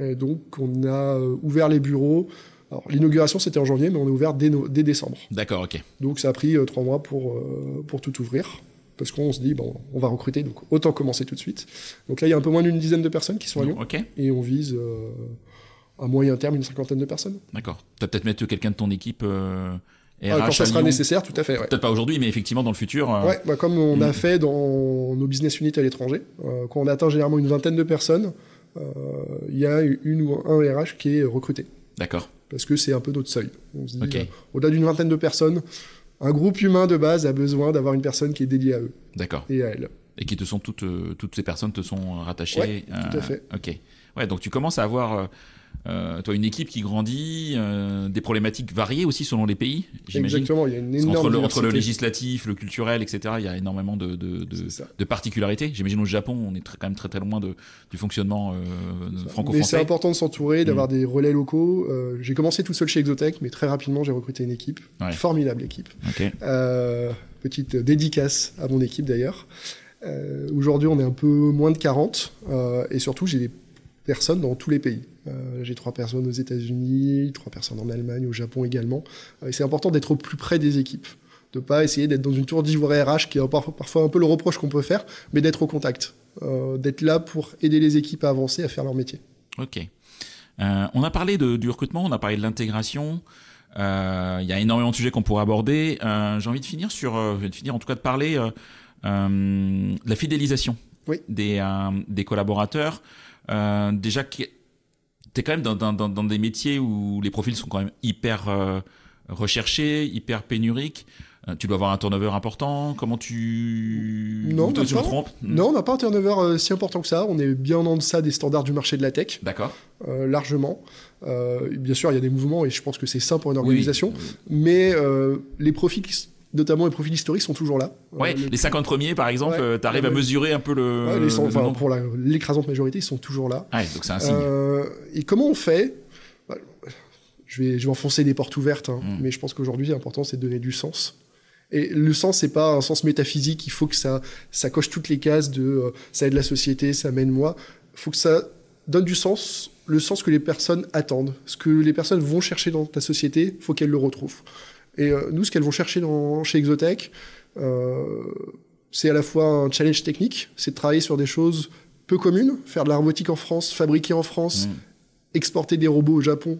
Et donc on a euh, ouvert les bureaux. Alors l'inauguration, c'était en janvier, mais on a ouvert dès, décembre. D'accord, ok. Donc ça a pris trois mois pour tout ouvrir parce qu'on se dit, bon, on va recruter, donc autant commencer tout de suite. Donc là, il y a un peu moins d'une dizaine de personnes qui sont à Lyon. Et on vise euh, à moyen terme une cinquantaine de personnes. D'accord. Tu vas peut-être mettre quelqu'un de ton équipe euh, RH ah, Quand ça sera nécessaire, tout à fait. Peut-être pas aujourd'hui, mais effectivement dans le futur. Euh, ouais, bah, comme on a fait dans nos business units à l'étranger, euh, quand on atteint généralement une vingtaine de personnes, il y a une ou un RH qui est recruté. D'accord. Parce que c'est un peu notre seuil. On se dit, au-delà d'une vingtaine de personnes, un groupe humain de base a besoin d'avoir une personne qui est dédiée à eux. D'accord. Et à elle. Et qui te sont toutes, euh, toutes ces personnes te sont rattachées. tout à euh, fait. Ok. Ouais, donc tu commences à avoir euh, euh, toi, une équipe qui grandit, euh, des problématiques variées aussi selon les pays, j'imagine. Exactement, il y a une énorme entre entre le, législatif, le culturel, etc., il y a énormément de, particularités. J'imagine au Japon, on est quand même très très loin du fonctionnement euh, franco-français. Mais c'est important de s'entourer, d'avoir mm. des relais locaux. Euh, j'ai commencé tout seul chez Exotech, mais très rapidement, j'ai recruté une équipe, ouais. formidable équipe. petite dédicace à mon équipe d'ailleurs. Aujourd'hui, on est un peu moins de 40, et surtout, j'ai des personnes dans tous les pays. Euh, j'ai trois personnes aux États-Unis, trois personnes en Allemagne, au Japon également. Euh, et c'est important d'être au plus près des équipes de pas essayer d'être dans une tour d'ivoire RH qui est parfois un peu le reproche qu'on peut faire, mais d'être au contact, euh, d'être là pour aider les équipes à avancer, à faire leur métier. Ok. on a parlé de, du recrutement, on a parlé de l'intégration. Il y a énormément de sujets qu'on pourrait aborder. J'ai envie de finir sur, de finir en tout cas de parler de la fidélisation des, des collaborateurs. déjà, tu es quand même dans, des métiers où les profils sont quand même hyper euh, recherchés, hyper pénuriques. Euh, tu dois avoir un turnover important. Comment tu. Non, tu, me trompes hmm. Non, on n'a pas un turnover euh, si important que ça. On est bien en deçà des standards du marché de la tech. D'accord. largement. bien sûr, il y a des mouvements et je pense que c'est sain pour une organisation. Mais les profils qui notamment les profils historiques sont toujours là. Ouais, euh, les 50 premiers par exemple, euh, tu arrives à mesurer un peu le. les Pour l'écrasante majorité, ils sont toujours là. donc c'est un signe. Euh, et comment on fait bah, je, vais, je vais enfoncer des portes ouvertes, hein, mm. mais je pense qu'aujourd'hui, l'important, c'est de donner du sens. Et le sens, c'est pas un sens métaphysique, il faut que ça, coche toutes les cases de ça aide la société, ça mène moi. Il faut que ça donne du sens, le sens que les personnes attendent. Ce que les personnes vont chercher dans ta société, faut qu'elles le retrouvent. Et euh, nous, ce qu'elles vont chercher dans, chez Exotech, euh, c'est à la fois un challenge technique, c'est de travailler sur des choses peu communes, faire de la robotique en France, fabriquer en France, hmm. exporter des robots au Japon,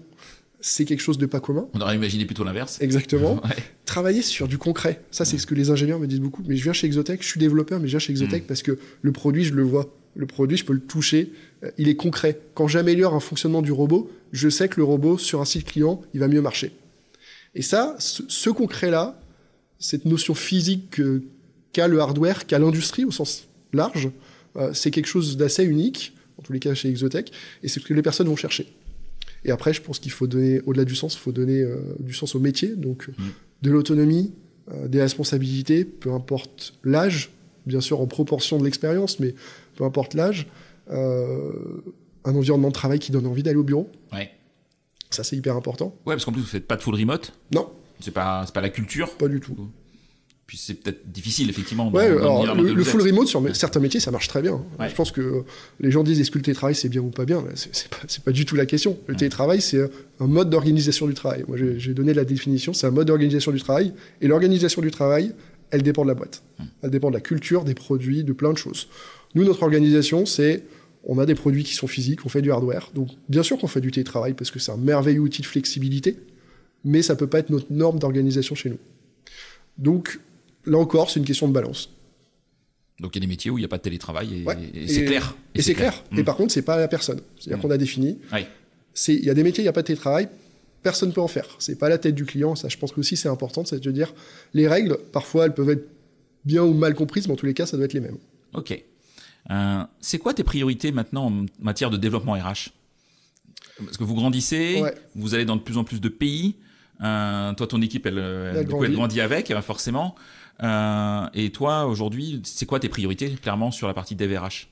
c'est quelque chose de pas commun. On aurait imaginé plutôt l'inverse. Exactement. Travailler sur du concret. Ça, c'est hmm. ce que les ingénieurs me disent beaucoup. Mais je viens chez Exotech, je suis développeur, mais je viens chez Exotech hmm. parce que le produit, je le vois. Le produit, je peux le toucher. Euh, il est concret. Quand j'améliore un fonctionnement du robot, je sais que le robot, sur un site client, il va mieux marcher. Et ça, ce, concret-là, cette notion physique qu'a le hardware, qu'a l'industrie au sens large, euh, c'est quelque chose d'assez unique, en tous les cas chez Exotech, et c'est ce que les personnes vont chercher. Et après, je pense qu'il faut donner, au-delà du sens, il faut donner euh, du sens au métier, donc euh, mm. de l'autonomie, des responsabilités, peu importe l'âge, bien sûr en proportion de l'expérience, mais peu importe l'âge, un environnement de travail qui donne envie d'aller au bureau. Ouais. Ça, c'est hyper important. Ouais, parce qu'en plus, vous faites pas de full remote. Non. C'est pas, pas la culture. Pas du tout. Puis c'est peut-être difficile, effectivement. Oui, alors, le, full remote sur certains métiers, ça marche très bien. Je pense que les gens disent est-ce que le télétravail c'est bien ou pas bien C'est pas, pas du tout la question. Le télétravail, c'est un mode d'organisation du travail. Moi, j'ai donné la définition c'est un mode d'organisation du travail. Et l'organisation du travail, elle dépend de la boîte. Hmm. Elle dépend de la culture, des produits, de plein de choses. Nous, notre organisation, c'est on a des produits qui sont physiques, on fait du hardware. Donc, bien sûr qu'on fait du télétravail parce que c'est un merveilleux outil de flexibilité, mais ça peut pas être notre norme d'organisation chez nous. Donc, là encore, c'est une question de balance. Donc, il y a des métiers où il n'y a pas de télétravail et, c'est clair. Et, c'est clair. Et mmh. par contre, c'est pas à la personne. C'est-à-dire mmh. qu'on a défini. il y a des métiers, il n'y a pas de télétravail. Personne ne peut en faire. C'est pas la tête du client. Ça, je pense que aussi c'est important. C'est de dire, les règles, parfois, elles peuvent être bien ou mal comprises, mais en tous les cas, ça doit être les mêmes. Ok. Euh, c'est quoi tes priorités maintenant en matière de développement RH Parce que vous grandissez, vous allez dans de plus en plus de pays. Euh, toi, ton équipe, elle, grandit avec, eh ben, forcément. Euh, et toi, aujourd'hui, c'est quoi tes priorités, clairement, sur la partie DVRH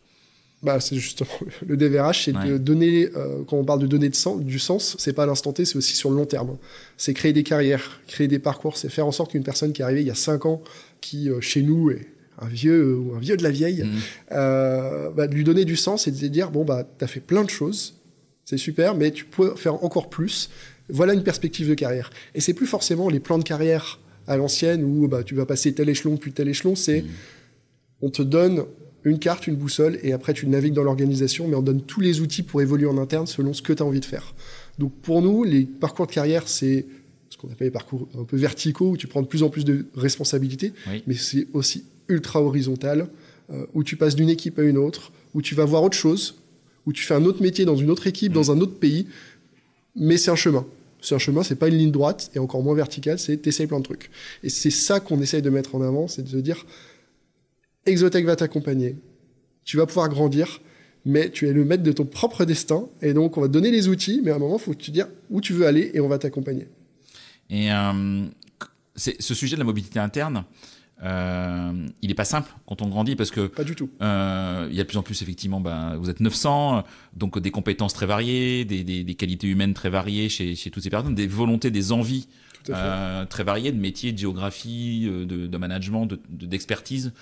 bah, c'est justement le DVRH, c'est de donner, quand on parle de donner de sens, du sens, c'est pas à l'instant T, c'est aussi sur le long terme. C'est créer des carrières, créer des parcours, c'est faire en sorte qu'une personne qui est arrivée il y a 5 ans, qui chez nous est un vieux ou un vieux de la vieille, mm. euh, bah, de lui donner du sens et de dire bon bah t'as fait plein de choses, c'est super, mais tu peux faire encore plus. Voilà une perspective de carrière. Et c'est plus forcément les plans de carrière à l'ancienne où bah, tu vas passer tel échelon puis tel échelon. C'est mm. on te donne une carte, une boussole et après tu navigues dans l'organisation, mais on donne tous les outils pour évoluer en interne selon ce que tu as envie de faire. Donc pour nous, les parcours de carrière, c'est ce qu'on appelle les parcours un peu verticaux, où tu prends de plus en plus de responsabilités, mais c'est aussi ultra horizontal, euh, où tu passes d'une équipe à une autre, où tu vas voir autre chose, où tu fais un autre métier dans une autre équipe, dans mm. un autre pays, mais c'est un chemin. C'est un chemin, c'est pas une ligne droite, et encore moins verticale, c'est t'essayes plein de trucs. Et c'est ça qu'on essaye de mettre en avant, c'est de se dire, Exotech va t'accompagner, tu vas pouvoir grandir, mais tu es le maître de ton propre destin, et donc on va te donner les outils, mais à un moment, il faut que tu te dire où tu veux aller, et on va t'accompagner. Et euh, ce sujet de la mobilité interne, euh, il n'est pas simple quand on grandit parce que pas du tout. Euh, il y a de plus en plus effectivement, bah, vous êtes 900, donc des compétences très variées, des, qualités humaines très variées chez, toutes ces personnes, des volontés, des envies très variées de métiers, de géographie, de, management, d'expertise,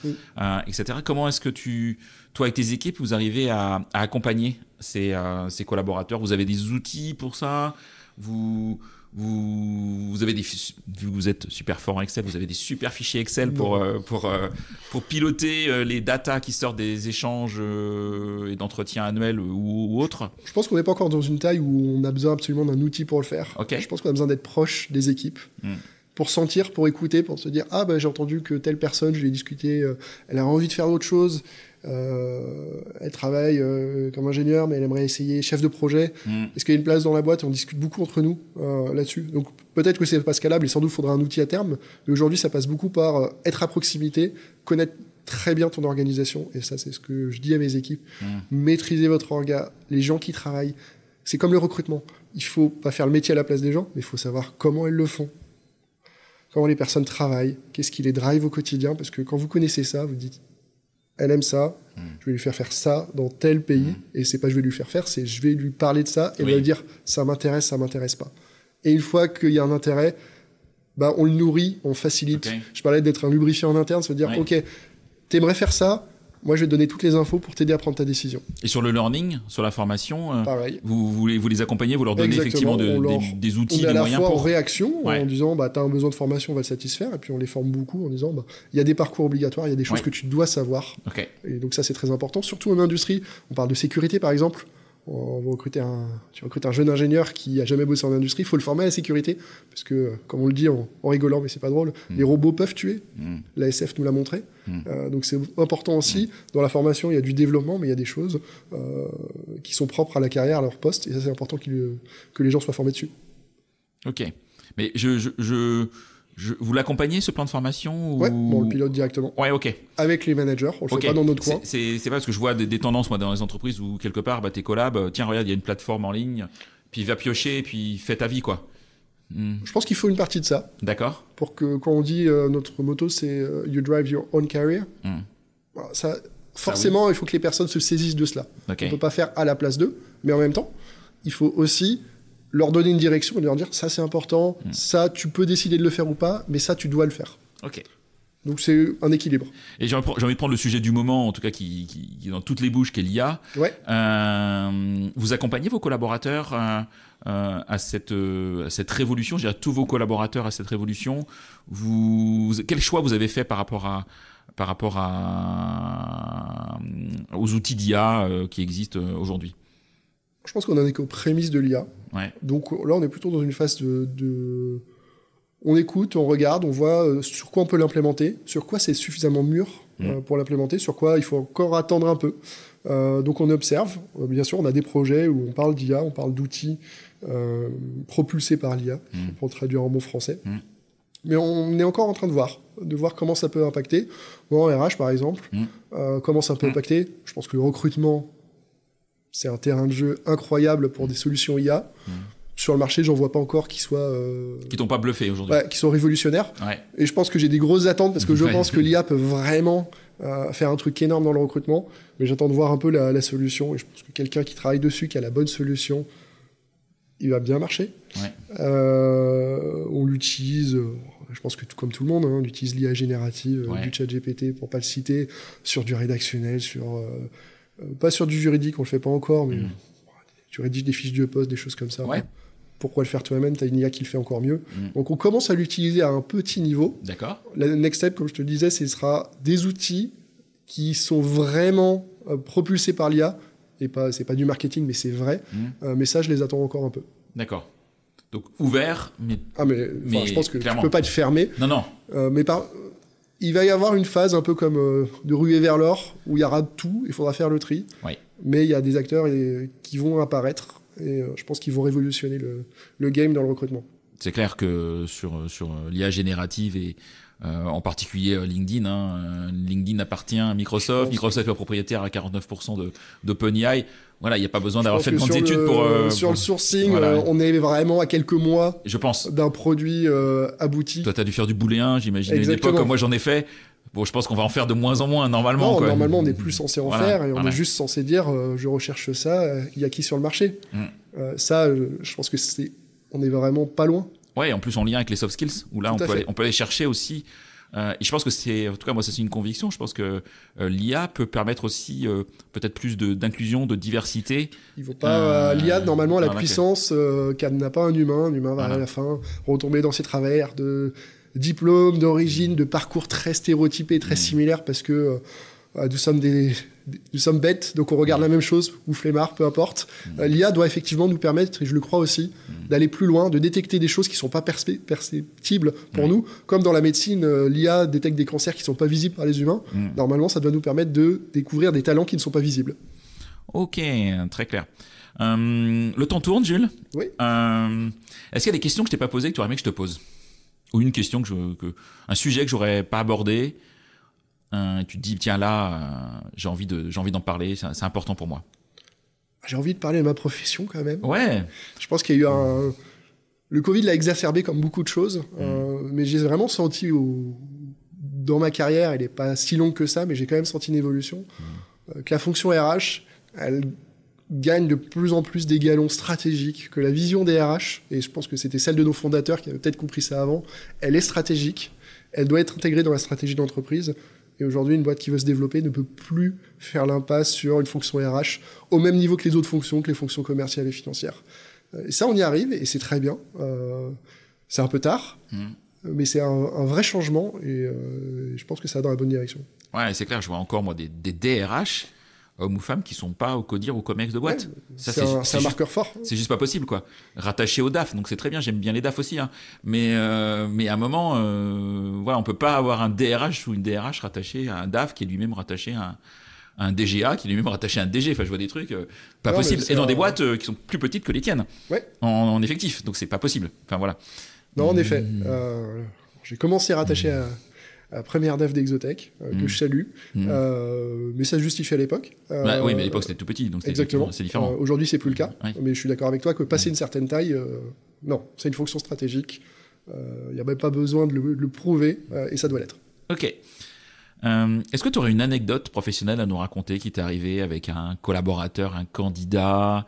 etc. Comment est-ce que tu, toi avec tes équipes, vous arrivez à, accompagner ces, ces collaborateurs Vous avez des outils pour ça Vous vous, vous, avez des vu que vous êtes super fort Excel, vous avez des super fichiers Excel pour euh, pour euh, pour piloter euh, les datas qui sortent des échanges et d'entretiens annuels ou, autres. Je pense qu'on n'est pas encore dans une taille où on a besoin absolument d'un outil pour le faire. Je pense qu'on a besoin d'être proche des équipes. Hmm. pour sentir, pour écouter, pour se dire ah ben j'ai entendu que telle personne, je l'ai discuté, elle a envie de faire autre chose, euh, elle travaille euh, comme ingénieur mais elle aimerait essayer chef de projet. Mm. Est-ce qu'il y a une place dans la boîte On discute beaucoup entre nous euh, là-dessus. Donc peut-être que c'est pas scalable et sans doute faudra un outil à terme. Mais aujourd'hui, ça passe beaucoup par être à proximité, connaître très bien ton organisation. Et ça, c'est ce que je dis à mes équipes. Mm. Maîtriser votre orga, les gens qui travaillent. C'est comme le recrutement. Il faut pas faire le métier à la place des gens, mais il faut savoir comment elles le font comment les personnes travaillent, qu'est-ce qui les drive au quotidien, parce que quand vous connaissez ça, vous dites elle aime ça, hmm. je vais lui faire faire ça dans tel pays. Hmm. Et c'est pas je vais lui faire faire, c'est je vais lui parler de ça et lui dire ça m'intéresse, ça m'intéresse pas. Et une fois qu'il y a un intérêt, bah, on le nourrit, on facilite. Je parlais d'être un lubrifiant en interne, se dire, ok, OK, t'aimerais faire ça, moi, je vais te donner toutes les infos pour t'aider à prendre ta décision. Et sur le learning, sur la formation, euh, Vous, voulez vous, les accompagnez, vous leur donnez effectivement des, outils, à des la fois pour... en réaction, en disant bah, tu as un besoin de formation, on va le satisfaire. Et puis on les forme beaucoup en disant bah, il y a des parcours obligatoires, il y a des choses que tu dois savoir. Et donc ça, c'est très important. Surtout en industrie, on parle de sécurité par exemple on va recruter un, tu recrutes un jeune ingénieur qui a jamais bossé en industrie, il faut le former à la sécurité, parce que, comme on le dit en, rigolant, mais c'est pas drôle, hmm. les robots peuvent tuer. Hmm. La SF nous l'a montré. Hmm. Euh, donc c'est important aussi. Dans la formation, il y a du développement, mais il y a des choses euh, qui sont propres à la carrière, à leur poste, et ça c'est important que les gens soient formés dessus. Ok, mais je vous l'accompagnez ce plan de formation ou... Ouais, on le pilote directement. Ouais, ok. Avec les managers, on le fait pas dans notre coin. C'est pas parce que je vois des, tendances moi dans les entreprises où quelque part, bah, tes collabs, euh, tiens regarde, il y a une plateforme en ligne, puis va piocher, puis fais ta vie quoi. Hmm. Je pense qu'il faut une partie de ça. D'accord. Pour que quand on dit euh, notre moto, c'est euh, you drive your own career. Hmm. Bah, ça, forcément, il faut que les personnes se saisissent de cela. On ne peut pas faire à la place d'eux, mais en même temps, il faut aussi leur donner une direction et leur dire ça c'est important, hmm. ça tu peux décider de le faire ou pas, mais ça tu dois le faire. Ok. Donc c'est un équilibre. Et j'ai envie de prendre le sujet du moment, en tout cas qui, est dans toutes les bouches, est l'IA. Ouais. Euh, vous accompagnez vos collaborateurs euh, euh, à, cette, cette révolution, j'ai à tous vos collaborateurs à cette révolution. Vous, quel choix vous avez fait par rapport à, par rapport à, aux outils d'IA qui existent aujourd'hui Je pense qu'on en est qu'aux prémices de l'IA. Donc là, on est plutôt dans une phase de, On écoute, on regarde, on voit euh, sur quoi on peut l'implémenter, sur quoi c'est suffisamment mûr euh, pour l'implémenter, sur quoi il faut encore attendre un peu. Euh, donc on observe. bien sûr, on a des projets où on parle d'IA, on parle d'outils propulsés par l'IA, mm. pour traduire en mot français. Mm. Mais on est encore en train de voir, de voir comment ça peut impacter. Moi, en RH, par exemple, mm. comment ça peut impacter. Je pense que le recrutement c'est un terrain de jeu incroyable pour des solutions IA. Mmh. Sur le marché, j'en vois pas encore qui soient. Euh, qui t'ont pas bluffé aujourd'hui. Ouais, qui sont révolutionnaires. Et je pense que j'ai des grosses attentes parce que je pense que l'IA peut vraiment euh, faire un truc énorme dans le recrutement. Mais j'attends de voir un peu la, solution. Et je pense que quelqu'un qui travaille dessus, qui a la bonne solution, il va bien marcher. Euh, on l'utilise je pense que tout, comme tout le monde, hein, on utilise l'IA générative, du chat GPT pour pas le citer, sur du rédactionnel, sur euh, pas sur du juridique, on le fait pas encore, mais tu hmm. rédiges des fiches de poste, des choses comme ça. Pourquoi le faire toi-même T'as une IA qui le fait encore mieux. Hmm. Donc on commence à l'utiliser à un petit niveau. D'accord. La next step, comme je te le disais, ce sera des outils qui sont vraiment euh, propulsés par l'IA. Et pas, c'est pas du marketing, mais c'est vrai. Hmm. Euh, mais ça, je les attends encore un peu. D'accord. Donc ouvert, mais. Ah, mais, je pense que tu peux pas être fermé. Non, non. mais par il va y avoir une phase un peu comme euh, de ruée vers l'or, où il y aura tout, il faudra faire le tri. Mais il y a des acteurs qui vont apparaître, et euh, je pense qu'ils vont révolutionner le, game dans le recrutement. C'est clair que sur, sur l'IA générative et euh, en particulier LinkedIn, hein, LinkedIn appartient à Microsoft, Microsoft est propriétaire à 49% de, d'OpenAI. Voilà, il n'y a pas besoin d'avoir fait de grandes études pour. Euh, sur le sourcing, euh, on est vraiment à quelques mois. Je pense. D'un produit euh, abouti. Toi, tu as dû faire du bouléen, j'imagine, à une époque comme moi j'en ai fait. Bon, je pense qu'on va en faire de moins en moins normalement. Non, normalement, on n'est plus censé en faire et on est juste censé dire je recherche ça, il y a qui sur le marché mm. Ça, je pense que c'est. On n'est vraiment pas loin. Ouais, en plus en lien avec les soft skills, où là, on on peut, aller, chercher aussi euh, et je pense que c'est, en tout cas moi ça c'est une conviction, je pense que euh, l'IA peut permettre aussi euh, peut-être plus d'inclusion, de, diversité. Il pas, l'IA normalement la puissance qu'elle n'a pas un humain, un humain va à la fin retomber dans ses travers de diplôme, d'origine, de parcours très stéréotypé, très mm. similaires similaire parce que nous sommes bêtes, donc on regarde la même chose, ou flemmard, peu importe. Euh, L'IA doit effectivement nous permettre, et je le crois aussi, d'aller plus loin, de détecter des choses qui ne sont pas perceptibles pour nous. Comme dans la médecine, euh, l'IA détecte des cancers qui ne sont pas visibles par les humains. Mm. Normalement, ça doit nous permettre de découvrir des talents qui ne sont pas visibles. Ok, très clair. Hum, le temps tourne, Jules. Oui. Hum, est-ce qu'il y a des questions que je t'ai pas posées que tu aurais aimé que je te pose Ou une question que, je, que un sujet que j'aurais pas abordé euh, tu te dis, tiens là, euh, j'ai envie j'ai envie d'en parler, c'est important pour moi J'ai envie de parler de ma profession quand même. Ouais. Je pense qu'il y a eu un. Le Covid l'a exacerbé comme beaucoup de choses, mm. euh, mais j'ai vraiment senti dans ma carrière, elle n'est pas si longue que ça, mais j'ai quand même senti une évolution, mm. que la fonction RH, elle gagne de plus en plus des galons stratégiques, que la vision des RH, et je pense que c'était celle de nos fondateurs qui avaient peut-être compris ça avant, elle est stratégique, elle doit être intégrée dans la stratégie d'entreprise. Et aujourd'hui, une boîte qui veut se développer ne peut plus faire l'impasse sur une fonction RH au même niveau que les autres fonctions, que les fonctions commerciales et financières. Euh, et ça, on y arrive, et c'est très bien. Euh, c'est un peu tard, mm. mais c'est un, vrai changement, euh, et je pense que ça va dans la bonne direction. Ouais, c'est clair, je vois encore des, des DRH hommes ou femmes qui sont pas au CODIR ou COMEX de boîte. c'est un, marqueur fort. C'est juste pas possible, quoi. Rattaché au DAF, donc c'est très bien, j'aime bien les DAF aussi, hein. mais, euh, mais à un moment, euh, voilà, on peut pas avoir un DRH ou une DRH rattaché à un DAF qui est lui-même rattaché à un, DGA qui est lui-même rattaché à un DG. Enfin, je vois des trucs euh, pas possible. Et dans des boîtes qui sont plus petites que les tiennes ouais. en, en, effectif, donc c'est pas possible. Enfin, voilà. Non, en hmm. effet. J'ai commencé à rattacher à première dev d'Exotech, euh, que mm. je salue. Mm. Euh, mais ça se à l'époque. Bah euh, oui, mais à l'époque c'était tout petit, donc exactement. C'est différent. Aujourd'hui, c'est plus le cas. Mais je suis d'accord avec toi que passer mm. une certaine taille, non, c'est une fonction stratégique. Il n'y a même pas besoin de le, prouver, et ça doit l'être. Ok. Est-ce que tu aurais une anecdote professionnelle à nous raconter qui t'est arrivée avec un collaborateur, un candidat,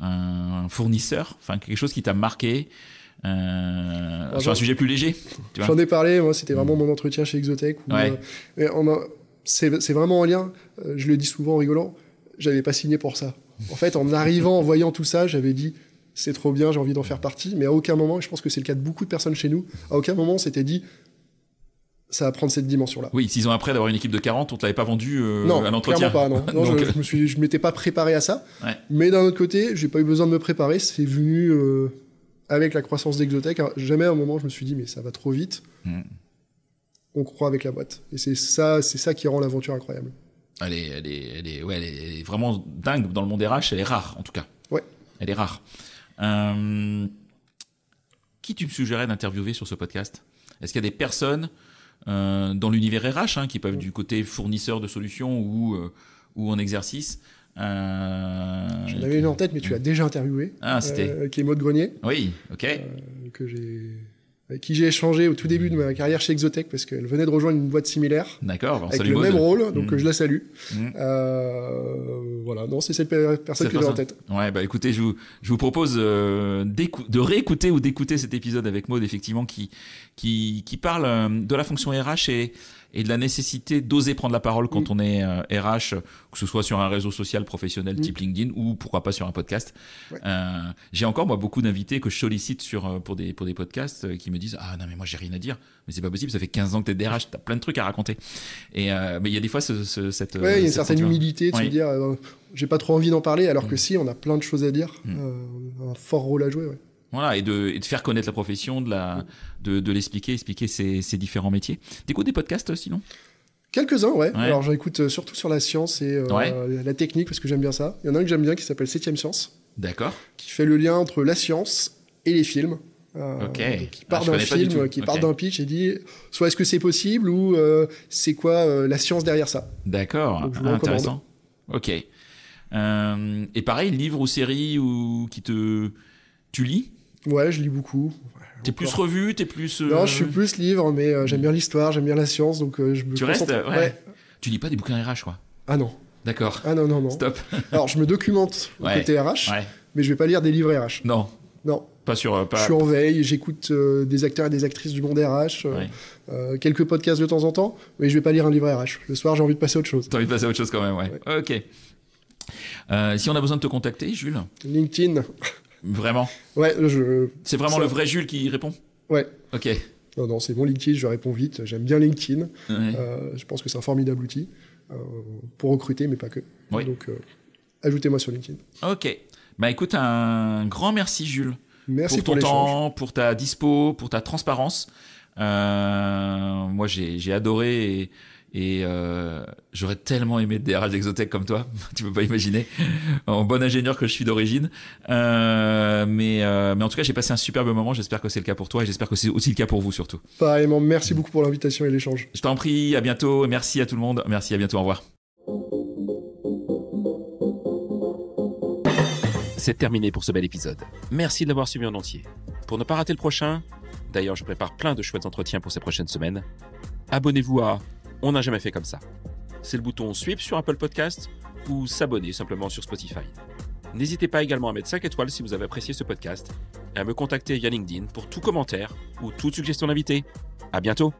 un fournisseur, enfin quelque chose qui t'a marqué euh, sur un sujet plus léger. J'en ai parlé, c'était vraiment mm. mon entretien chez Exotech. Euh, c'est vraiment en lien, euh, je le dis souvent en rigolant, j'avais pas signé pour ça. En fait, en arrivant, en voyant tout ça, j'avais dit c'est trop bien, j'ai envie d'en faire partie, mais à aucun moment, et je pense que c'est le cas de beaucoup de personnes chez nous, à aucun moment c'était dit ça va prendre cette dimension-là. Oui, six ans après d'avoir une équipe de 40, on te l'avait pas vendu non, à l'entretien. non. non je, ne m'étais pas préparé à ça. Mais d'un autre côté, j'ai pas eu besoin de me préparer, c'est venu avec la croissance d'Exotech, hein, jamais à un moment je me suis dit mais ça va trop vite. Hmm. On croit avec la boîte. Et c'est ça, c'est ça qui rend l'aventure incroyable. Elle est, elle, est, vraiment dingue dans le monde des RH, elle est rare en tout cas. Ouais. Elle est rare. Euh, qui tu me suggérais d'interviewer sur ce podcast Est-ce qu'il y a des personnes euh, dans l'univers RH hein, qui peuvent du côté fournisseur de solutions ou, euh, ou en exercice euh, J'en avais une en tête, mais tu l'as déjà interviewé. Ah, c'était. Euh, qui est Maude Grenier. Oui, ok. Euh, que avec qui j'ai échangé au tout début de ma carrière chez Exotech parce qu'elle venait de rejoindre une boîte similaire D'accord, avec le même rôle, donc mm. je la salue. Mm. voilà, non, c'est cette personne que j'ai en tête. Ouais, bah écoutez, je vous, je vous propose de réécouter ou d'écouter cet épisode avec Maude, effectivement, qui, qui, qui parle de la fonction RH et et de la nécessité d'oser prendre la parole quand mm. on est RH, euh, que ce soit sur un réseau social professionnel mm. type LinkedIn ou pourquoi pas sur un podcast. Euh, j'ai encore moi beaucoup d'invités que je sollicite sur euh, pour des pour des podcasts qui me disent ah non mais moi j'ai rien à dire, mais c'est pas possible, ça fait 15 ans que t'es DRH, t'as plein de trucs à raconter. Et mais il y a des fois cette Oui, il y a une certaine humilité de se dire j'ai pas trop envie d'en parler alors que mm. si on a plein de choses à dire, un fort rôle à jouer. Voilà, et de, faire connaître la profession, de l'expliquer, expliquer ses, différents métiers. écoutes des podcasts sinon Quelques-uns, ouais. Alors j'écoute euh, surtout sur la science et euh, la technique parce que j'aime bien ça. Il y en a un que j'aime bien qui s'appelle Septième Science. D'accord. Qui fait le lien entre la science et les films. Euh, ok. qui ah, part d'un film, qui d'un pitch et dit soit est-ce que c'est possible ou c'est quoi la science derrière ça. D'accord. intéressant. Ok. et pareil, livre ou série ou qui te tu lis Ouais, je lis beaucoup. T'es plus revue, t'es plus. Euh, non, je suis plus livre, mais euh, j'aime bien l'histoire, j'aime bien la science, donc euh, je me. Tu concentre. restes ouais. Tu lis pas des bouquins RH, quoi Ah non. D'accord. Ah non, non, non. Stop. Alors, je me documente côté RH, mais je vais pas lire des livres RH. Non. Non. Pas sur. Je suis en veille, j'écoute des acteurs et des actrices du monde RH, quelques podcasts de temps en temps, mais je vais pas lire un livre RH. Le soir, j'ai envie de passer à autre chose. T'as envie de passer à autre chose quand même, ouais. Ok. si on a besoin de te contacter, Jules LinkedIn. Vraiment Ouais, je... C'est vraiment le vrai Jules qui répond Ouais. Ok. Non, non, c'est mon LinkedIn, je réponds vite. J'aime bien LinkedIn. Euh, je pense que c'est un formidable outil euh, pour recruter, mais pas que. Donc, euh, ajoutez-moi sur LinkedIn. Ok. Bah écoute, un grand merci, Jules. Merci pour ton temps, pour ta dispo, pour ta transparence. moi, j'ai adoré et euh, j'aurais tellement aimé des rats d'Exotech comme toi, tu peux pas imaginer, en bon ingénieur que je suis d'origine. Euh, mais, euh, mais en tout cas, j'ai passé un superbe moment, j'espère que c'est le cas pour toi et j'espère que c'est aussi le cas pour vous surtout. Pareillement, merci beaucoup pour l'invitation et l'échange. Je t'en prie, à bientôt, merci à tout le monde, merci, à bientôt, au revoir. C'est terminé pour ce bel épisode. Merci de l'avoir suivi en entier. Pour ne pas rater le prochain, d'ailleurs je prépare plein de chouettes entretiens pour ces prochaines semaines, abonnez-vous à on n'a jamais fait comme ça. C'est le bouton Swipe sur Apple Podcast ou s'abonner simplement sur Spotify. N'hésitez pas également à mettre 5 étoiles si vous avez apprécié ce podcast et à me contacter via LinkedIn pour tout commentaire ou toute suggestion d'invité. À bientôt!